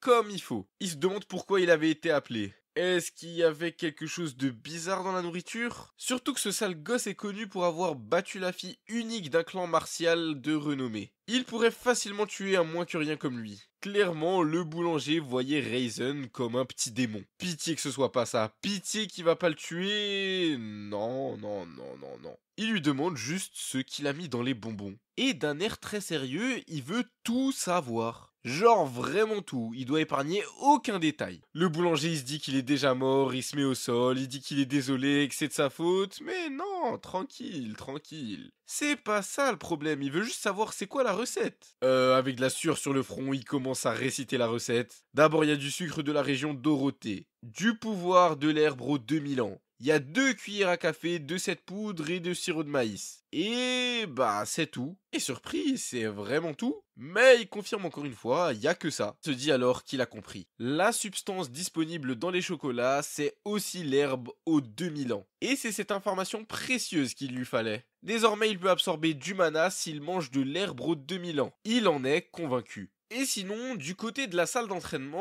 comme il faut. Il se demande pourquoi il avait été appelé. Est-ce qu'il y avait quelque chose de bizarre dans la nourriture Surtout que ce sale gosse est connu pour avoir battu la fille unique d'un clan martial de renommée. Il pourrait facilement tuer un moins que rien comme lui. Clairement, le boulanger voyait Raisin comme un petit démon. Pitié que ce soit pas ça. Pitié qu'il va pas le tuer. Non, non, non, non, non. Il lui demande juste ce qu'il a mis dans les bonbons. Et d'un air très sérieux, il veut tout savoir. Genre vraiment tout, il doit épargner aucun détail. Le boulanger il se dit qu'il est déjà mort, il se met au sol, il dit qu'il est désolé, que c'est de sa faute, mais non, tranquille, tranquille. C'est pas ça le problème, il veut juste savoir c'est quoi la recette. Euh, avec de la sueur sur le front, il commence à réciter la recette. D'abord il y a du sucre de la région Dorothée, du pouvoir de l'herbe aux 2000 ans, il y a deux cuillères à café de cette poudre et de sirop de maïs. Et bah c'est tout. Et surprise, c'est vraiment tout. Mais il confirme encore une fois, il y a que ça. Se dit alors qu'il a compris. La substance disponible dans les chocolats, c'est aussi l'herbe aux 2000 ans. Et c'est cette information précieuse qu'il lui fallait. Désormais, il peut absorber du mana s'il mange de l'herbe aux 2000 ans. Il en est convaincu. Et sinon, du côté de la salle d'entraînement,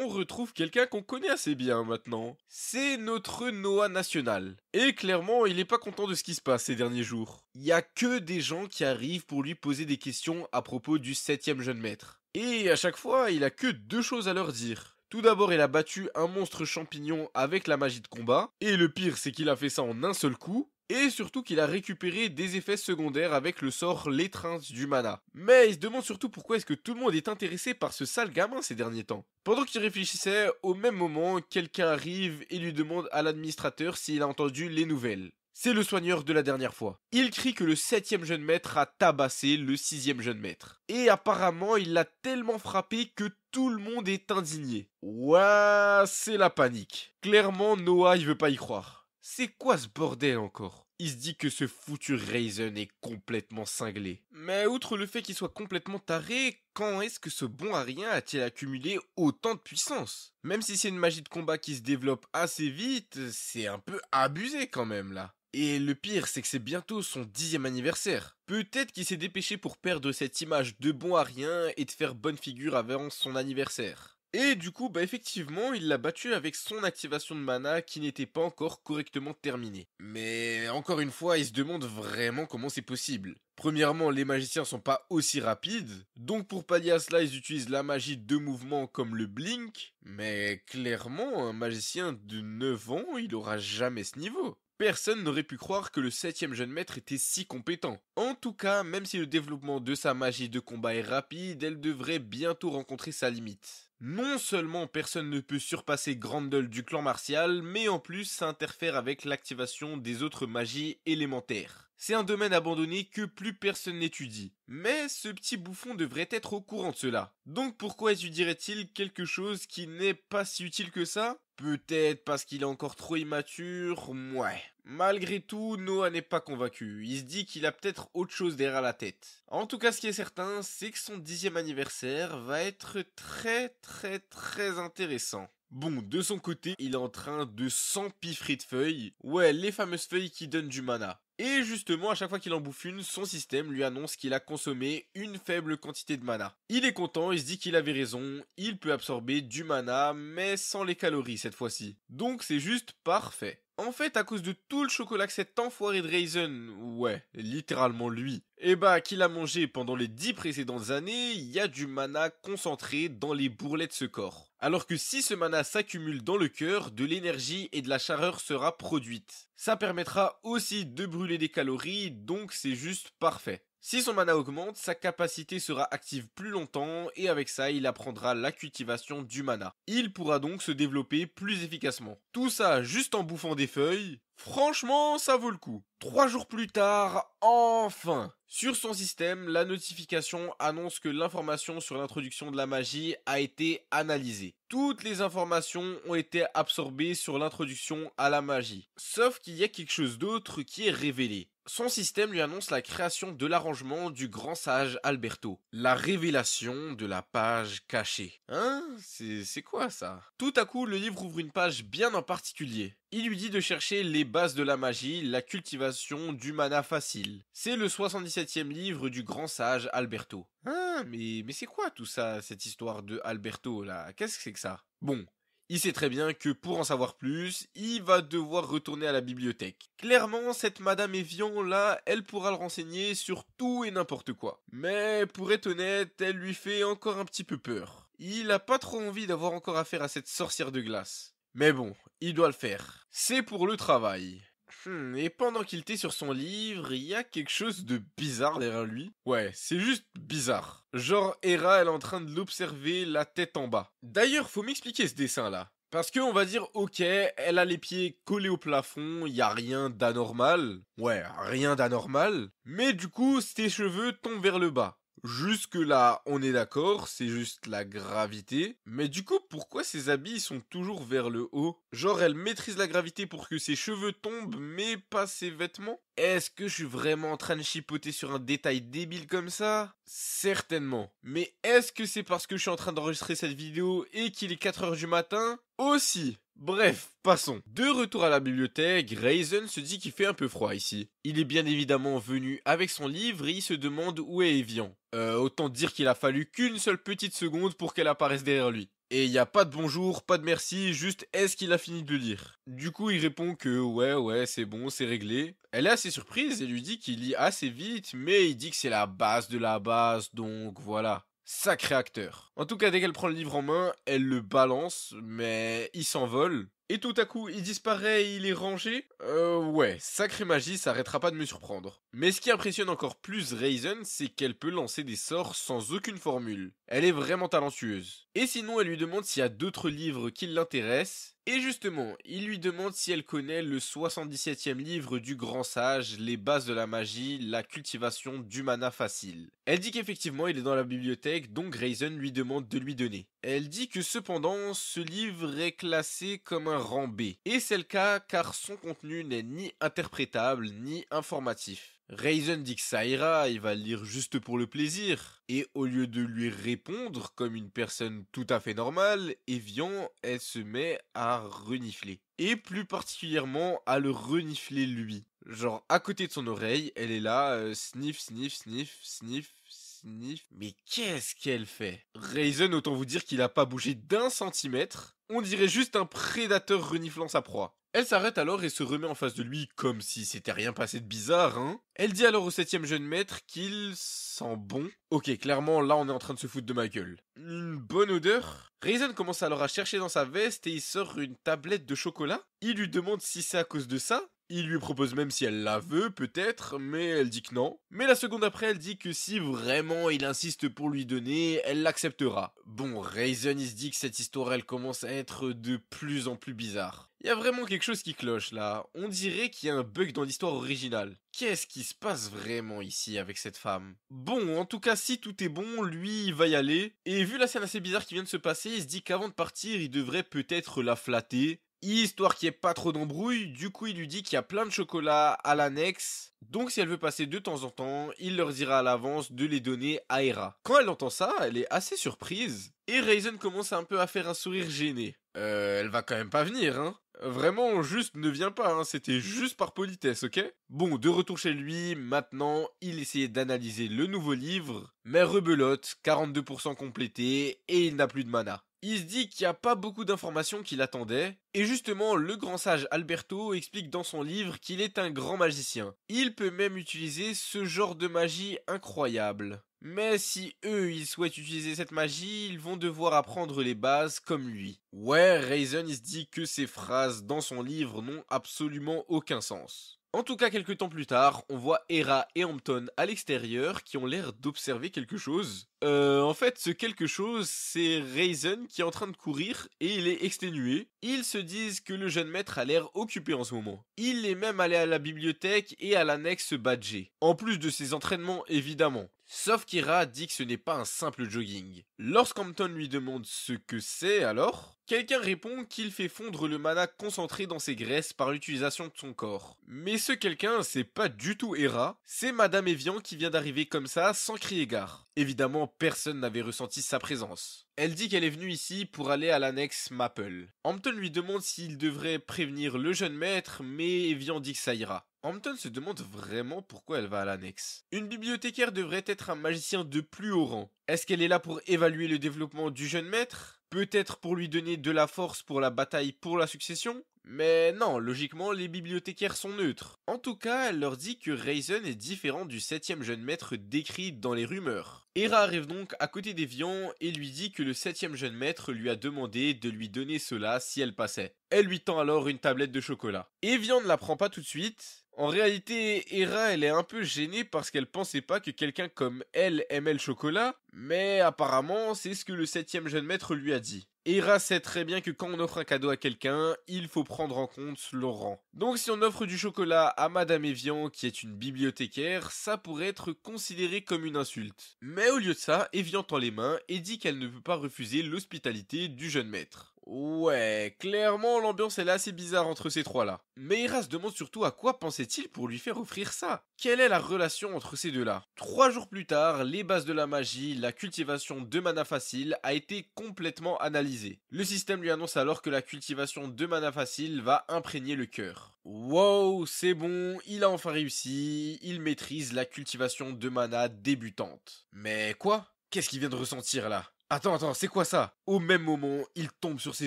on retrouve quelqu'un qu'on connaît assez bien maintenant. C'est notre Noah national. Et clairement, il n'est pas content de ce qui se passe ces derniers jours. Il n'y a que des gens qui arrivent pour lui poser des questions à propos du septième jeune maître. Et à chaque fois, il a que deux choses à leur dire. Tout d'abord, il a battu un monstre champignon avec la magie de combat. Et le pire, c'est qu'il a fait ça en un seul coup et surtout qu'il a récupéré des effets secondaires avec le sort l'étreinte du mana. Mais il se demande surtout pourquoi est-ce que tout le monde est intéressé par ce sale gamin ces derniers temps. Pendant qu'il réfléchissait, au même moment, quelqu'un arrive et lui demande à l'administrateur s'il a entendu les nouvelles. C'est le soigneur de la dernière fois. Il crie que le septième jeune maître a tabassé le sixième jeune maître. Et apparemment, il l'a tellement frappé que tout le monde est indigné. Ouah, c'est la panique. Clairement, Noah, il veut pas y croire. C'est quoi ce bordel encore Il se dit que ce foutu Raisin est complètement cinglé. Mais outre le fait qu'il soit complètement taré, quand est-ce que ce bon à rien a-t-il accumulé autant de puissance Même si c'est une magie de combat qui se développe assez vite, c'est un peu abusé quand même là. Et le pire, c'est que c'est bientôt son dixième anniversaire. Peut-être qu'il s'est dépêché pour perdre cette image de bon à rien et de faire bonne figure avant son anniversaire. Et du coup, bah effectivement, il l'a battu avec son activation de mana qui n'était pas encore correctement terminée. Mais encore une fois, il se demande vraiment comment c'est possible. Premièrement, les magiciens sont pas aussi rapides, donc pour pallier à cela, ils utilisent la magie de mouvement comme le blink, mais clairement, un magicien de 9 ans, il aura jamais ce niveau. Personne n'aurait pu croire que le 7 septième jeune maître était si compétent. En tout cas, même si le développement de sa magie de combat est rapide, elle devrait bientôt rencontrer sa limite. Non seulement personne ne peut surpasser Grandel du clan martial, mais en plus ça interfère avec l'activation des autres magies élémentaires. C'est un domaine abandonné que plus personne n'étudie. Mais ce petit bouffon devrait être au courant de cela. Donc pourquoi étudierait-il quelque chose qui n'est pas si utile que ça Peut-être parce qu'il est encore trop immature, mouais. Malgré tout, Noah n'est pas convaincu. Il se dit qu'il a peut-être autre chose derrière la tête. En tout cas, ce qui est certain, c'est que son dixième anniversaire va être très très très intéressant. Bon, de son côté, il est en train de s'empiffrer de feuilles. Ouais, les fameuses feuilles qui donnent du mana. Et justement, à chaque fois qu'il en bouffe une, son système lui annonce qu'il a consommé une faible quantité de mana. Il est content, il se dit qu'il avait raison, il peut absorber du mana, mais sans les calories cette fois-ci. Donc c'est juste parfait. En fait, à cause de tout le chocolat que cet enfoiré de Raisin, ouais, littéralement lui, eh bah, qu'il a mangé pendant les dix précédentes années, il y a du mana concentré dans les bourrelets de ce corps. Alors que si ce mana s'accumule dans le cœur, de l'énergie et de la chaleur sera produite. Ça permettra aussi de brûler des calories, donc c'est juste parfait. Si son mana augmente, sa capacité sera active plus longtemps et avec ça, il apprendra la cultivation du mana. Il pourra donc se développer plus efficacement. Tout ça juste en bouffant des feuilles, Franchement, ça vaut le coup. Trois jours plus tard, enfin Sur son système, la notification annonce que l'information sur l'introduction de la magie a été analysée. Toutes les informations ont été absorbées sur l'introduction à la magie. Sauf qu'il y a quelque chose d'autre qui est révélé. Son système lui annonce la création de l'arrangement du grand sage Alberto, la révélation de la page cachée. Hein C'est quoi ça Tout à coup, le livre ouvre une page bien en particulier. Il lui dit de chercher les bases de la magie, la cultivation du mana facile. C'est le 77e livre du grand sage Alberto. Hein, mais, mais c'est quoi tout ça, cette histoire de Alberto là Qu'est-ce que c'est que ça Bon, il sait très bien que pour en savoir plus, il va devoir retourner à la bibliothèque. Clairement, cette Madame Evian là, elle pourra le renseigner sur tout et n'importe quoi. Mais pour être honnête, elle lui fait encore un petit peu peur. Il a pas trop envie d'avoir encore affaire à cette sorcière de glace. Mais bon, il doit le faire. C'est pour le travail. Hmm, et pendant qu'il était sur son livre, il y a quelque chose de bizarre derrière lui. Ouais, c'est juste bizarre. Genre Hera, elle est en train de l'observer la tête en bas. D'ailleurs, faut m'expliquer ce dessin-là. Parce que on va dire ok, elle a les pieds collés au plafond, y a rien d'anormal. Ouais, rien d'anormal. Mais du coup, ses cheveux tombent vers le bas. Jusque-là, on est d'accord, c'est juste la gravité. Mais du coup, pourquoi ses habits sont toujours vers le haut Genre, elle maîtrise la gravité pour que ses cheveux tombent, mais pas ses vêtements Est-ce que je suis vraiment en train de chipoter sur un détail débile comme ça Certainement. Mais est-ce que c'est parce que je suis en train d'enregistrer cette vidéo et qu'il est 4h du matin Aussi. Bref, passons. De retour à la bibliothèque, Grayson se dit qu'il fait un peu froid ici. Il est bien évidemment venu avec son livre et il se demande où est Evian. Euh, autant dire qu'il a fallu qu'une seule petite seconde pour qu'elle apparaisse derrière lui. Et il n'y a pas de bonjour, pas de merci, juste est-ce qu'il a fini de lire Du coup, il répond que ouais, ouais, c'est bon, c'est réglé. Elle est assez surprise et lui dit qu'il lit assez vite, mais il dit que c'est la base de la base, donc voilà. Sacré acteur. En tout cas, dès qu'elle prend le livre en main, elle le balance, mais il s'envole. Et tout à coup, il disparaît et il est rangé Euh, ouais, sacrée magie, ça arrêtera pas de me surprendre. Mais ce qui impressionne encore plus Raisen, c'est qu'elle peut lancer des sorts sans aucune formule. Elle est vraiment talentueuse. Et sinon, elle lui demande s'il y a d'autres livres qui l'intéressent, et justement, il lui demande si elle connaît le 77e livre du grand sage, les bases de la magie, la cultivation du mana facile. Elle dit qu'effectivement il est dans la bibliothèque, donc Grayson lui demande de lui donner. Elle dit que cependant, ce livre est classé comme un rang B. Et c'est le cas car son contenu n'est ni interprétable ni informatif. Rayson dit que ça ira, il va lire juste pour le plaisir. Et au lieu de lui répondre comme une personne tout à fait normale, Evian, elle se met à renifler. Et plus particulièrement à le renifler lui. Genre à côté de son oreille, elle est là, euh, sniff, sniff, sniff, sniff, sniff. Mais qu'est-ce qu'elle fait Razen autant vous dire qu'il a pas bougé d'un centimètre. On dirait juste un prédateur reniflant sa proie. Elle s'arrête alors et se remet en face de lui comme si c'était rien passé de bizarre, hein. Elle dit alors au septième jeune maître qu'il sent bon. Ok, clairement, là on est en train de se foutre de ma gueule. Une bonne odeur Raisin commence alors à chercher dans sa veste et il sort une tablette de chocolat. Il lui demande si c'est à cause de ça, il lui propose même si elle la veut, peut-être, mais elle dit que non. Mais la seconde après, elle dit que si vraiment il insiste pour lui donner, elle l'acceptera. Bon, raison il se dit que cette histoire, elle commence à être de plus en plus bizarre. Il y a vraiment quelque chose qui cloche là. On dirait qu'il y a un bug dans l'histoire originale. Qu'est-ce qui se passe vraiment ici avec cette femme Bon, en tout cas, si tout est bon, lui, il va y aller. Et vu la scène assez bizarre qui vient de se passer, il se dit qu'avant de partir, il devrait peut-être la flatter. Histoire qu'il n'y ait pas trop d'embrouille, du coup il lui dit qu'il y a plein de chocolat à l'annexe, donc si elle veut passer de temps en temps, il leur dira à l'avance de les donner à Hera. Quand elle entend ça, elle est assez surprise, et Raisin commence un peu à faire un sourire gêné. Euh, elle va quand même pas venir, hein Vraiment, juste ne vient pas, hein. c'était juste par politesse, ok Bon, de retour chez lui, maintenant, il essayait d'analyser le nouveau livre, mais rebelote, 42% complété, et il n'a plus de mana il se dit qu'il n'y a pas beaucoup d'informations qu'il attendait et justement le grand sage Alberto explique dans son livre qu'il est un grand magicien. Il peut même utiliser ce genre de magie incroyable. Mais si eux ils souhaitent utiliser cette magie, ils vont devoir apprendre les bases comme lui. Ouais, Raisin il se dit que ces phrases dans son livre n'ont absolument aucun sens. En tout cas, quelques temps plus tard, on voit Hera et Hampton à l'extérieur qui ont l'air d'observer quelque chose. Euh, en fait, ce quelque chose, c'est Raisen qui est en train de courir et il est exténué. Ils se disent que le jeune maître a l'air occupé en ce moment. Il est même allé à la bibliothèque et à l'annexe Badger. En plus de ses entraînements, évidemment. Sauf qu'Ira dit que ce n'est pas un simple jogging. Lorsqu'Hampton lui demande ce que c'est alors, quelqu'un répond qu'il fait fondre le mana concentré dans ses graisses par l'utilisation de son corps. Mais ce quelqu'un, c'est pas du tout Hera, c'est Madame Evian qui vient d'arriver comme ça sans crier gare. Évidemment, personne n'avait ressenti sa présence. Elle dit qu'elle est venue ici pour aller à l'annexe Maple. Hampton lui demande s'il devrait prévenir le jeune maître, mais Evian dit que ça ira. Hampton se demande vraiment pourquoi elle va à l'annexe. Une bibliothécaire devrait être un magicien de plus haut rang. Est-ce qu'elle est là pour évaluer le développement du jeune maître Peut-être pour lui donner de la force pour la bataille pour la succession mais non, logiquement, les bibliothécaires sont neutres. En tout cas, elle leur dit que Raisin est différent du septième jeune maître décrit dans les rumeurs. Hera arrive donc à côté d'Evian et lui dit que le septième jeune maître lui a demandé de lui donner cela si elle passait. Elle lui tend alors une tablette de chocolat. Evian ne la prend pas tout de suite. En réalité, Hera, elle est un peu gênée parce qu'elle pensait pas que quelqu'un comme elle aimait le chocolat, mais apparemment, c'est ce que le septième jeune maître lui a dit. Hera sait très bien que quand on offre un cadeau à quelqu'un, il faut prendre en compte leur rang. Donc si on offre du chocolat à Madame Evian, qui est une bibliothécaire, ça pourrait être considéré comme une insulte. Mais au lieu de ça, Evian tend les mains et dit qu'elle ne peut pas refuser l'hospitalité du jeune maître. Ouais, clairement l'ambiance est assez bizarre entre ces trois-là. Mais Ira se demande surtout à quoi pensait-il pour lui faire offrir ça. Quelle est la relation entre ces deux-là Trois jours plus tard, les bases de la magie, la cultivation de mana facile a été complètement analysée. Le système lui annonce alors que la cultivation de mana facile va imprégner le cœur. Wow, c'est bon, il a enfin réussi, il maîtrise la cultivation de mana débutante. Mais quoi Qu'est-ce qu'il vient de ressentir là Attends, attends, c'est quoi ça Au même moment, il tombe sur ses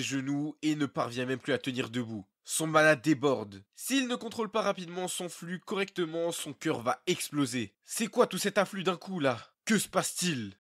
genoux et ne parvient même plus à tenir debout. Son malade déborde. S'il ne contrôle pas rapidement son flux correctement, son cœur va exploser. C'est quoi tout cet afflux d'un coup là Que se passe-t-il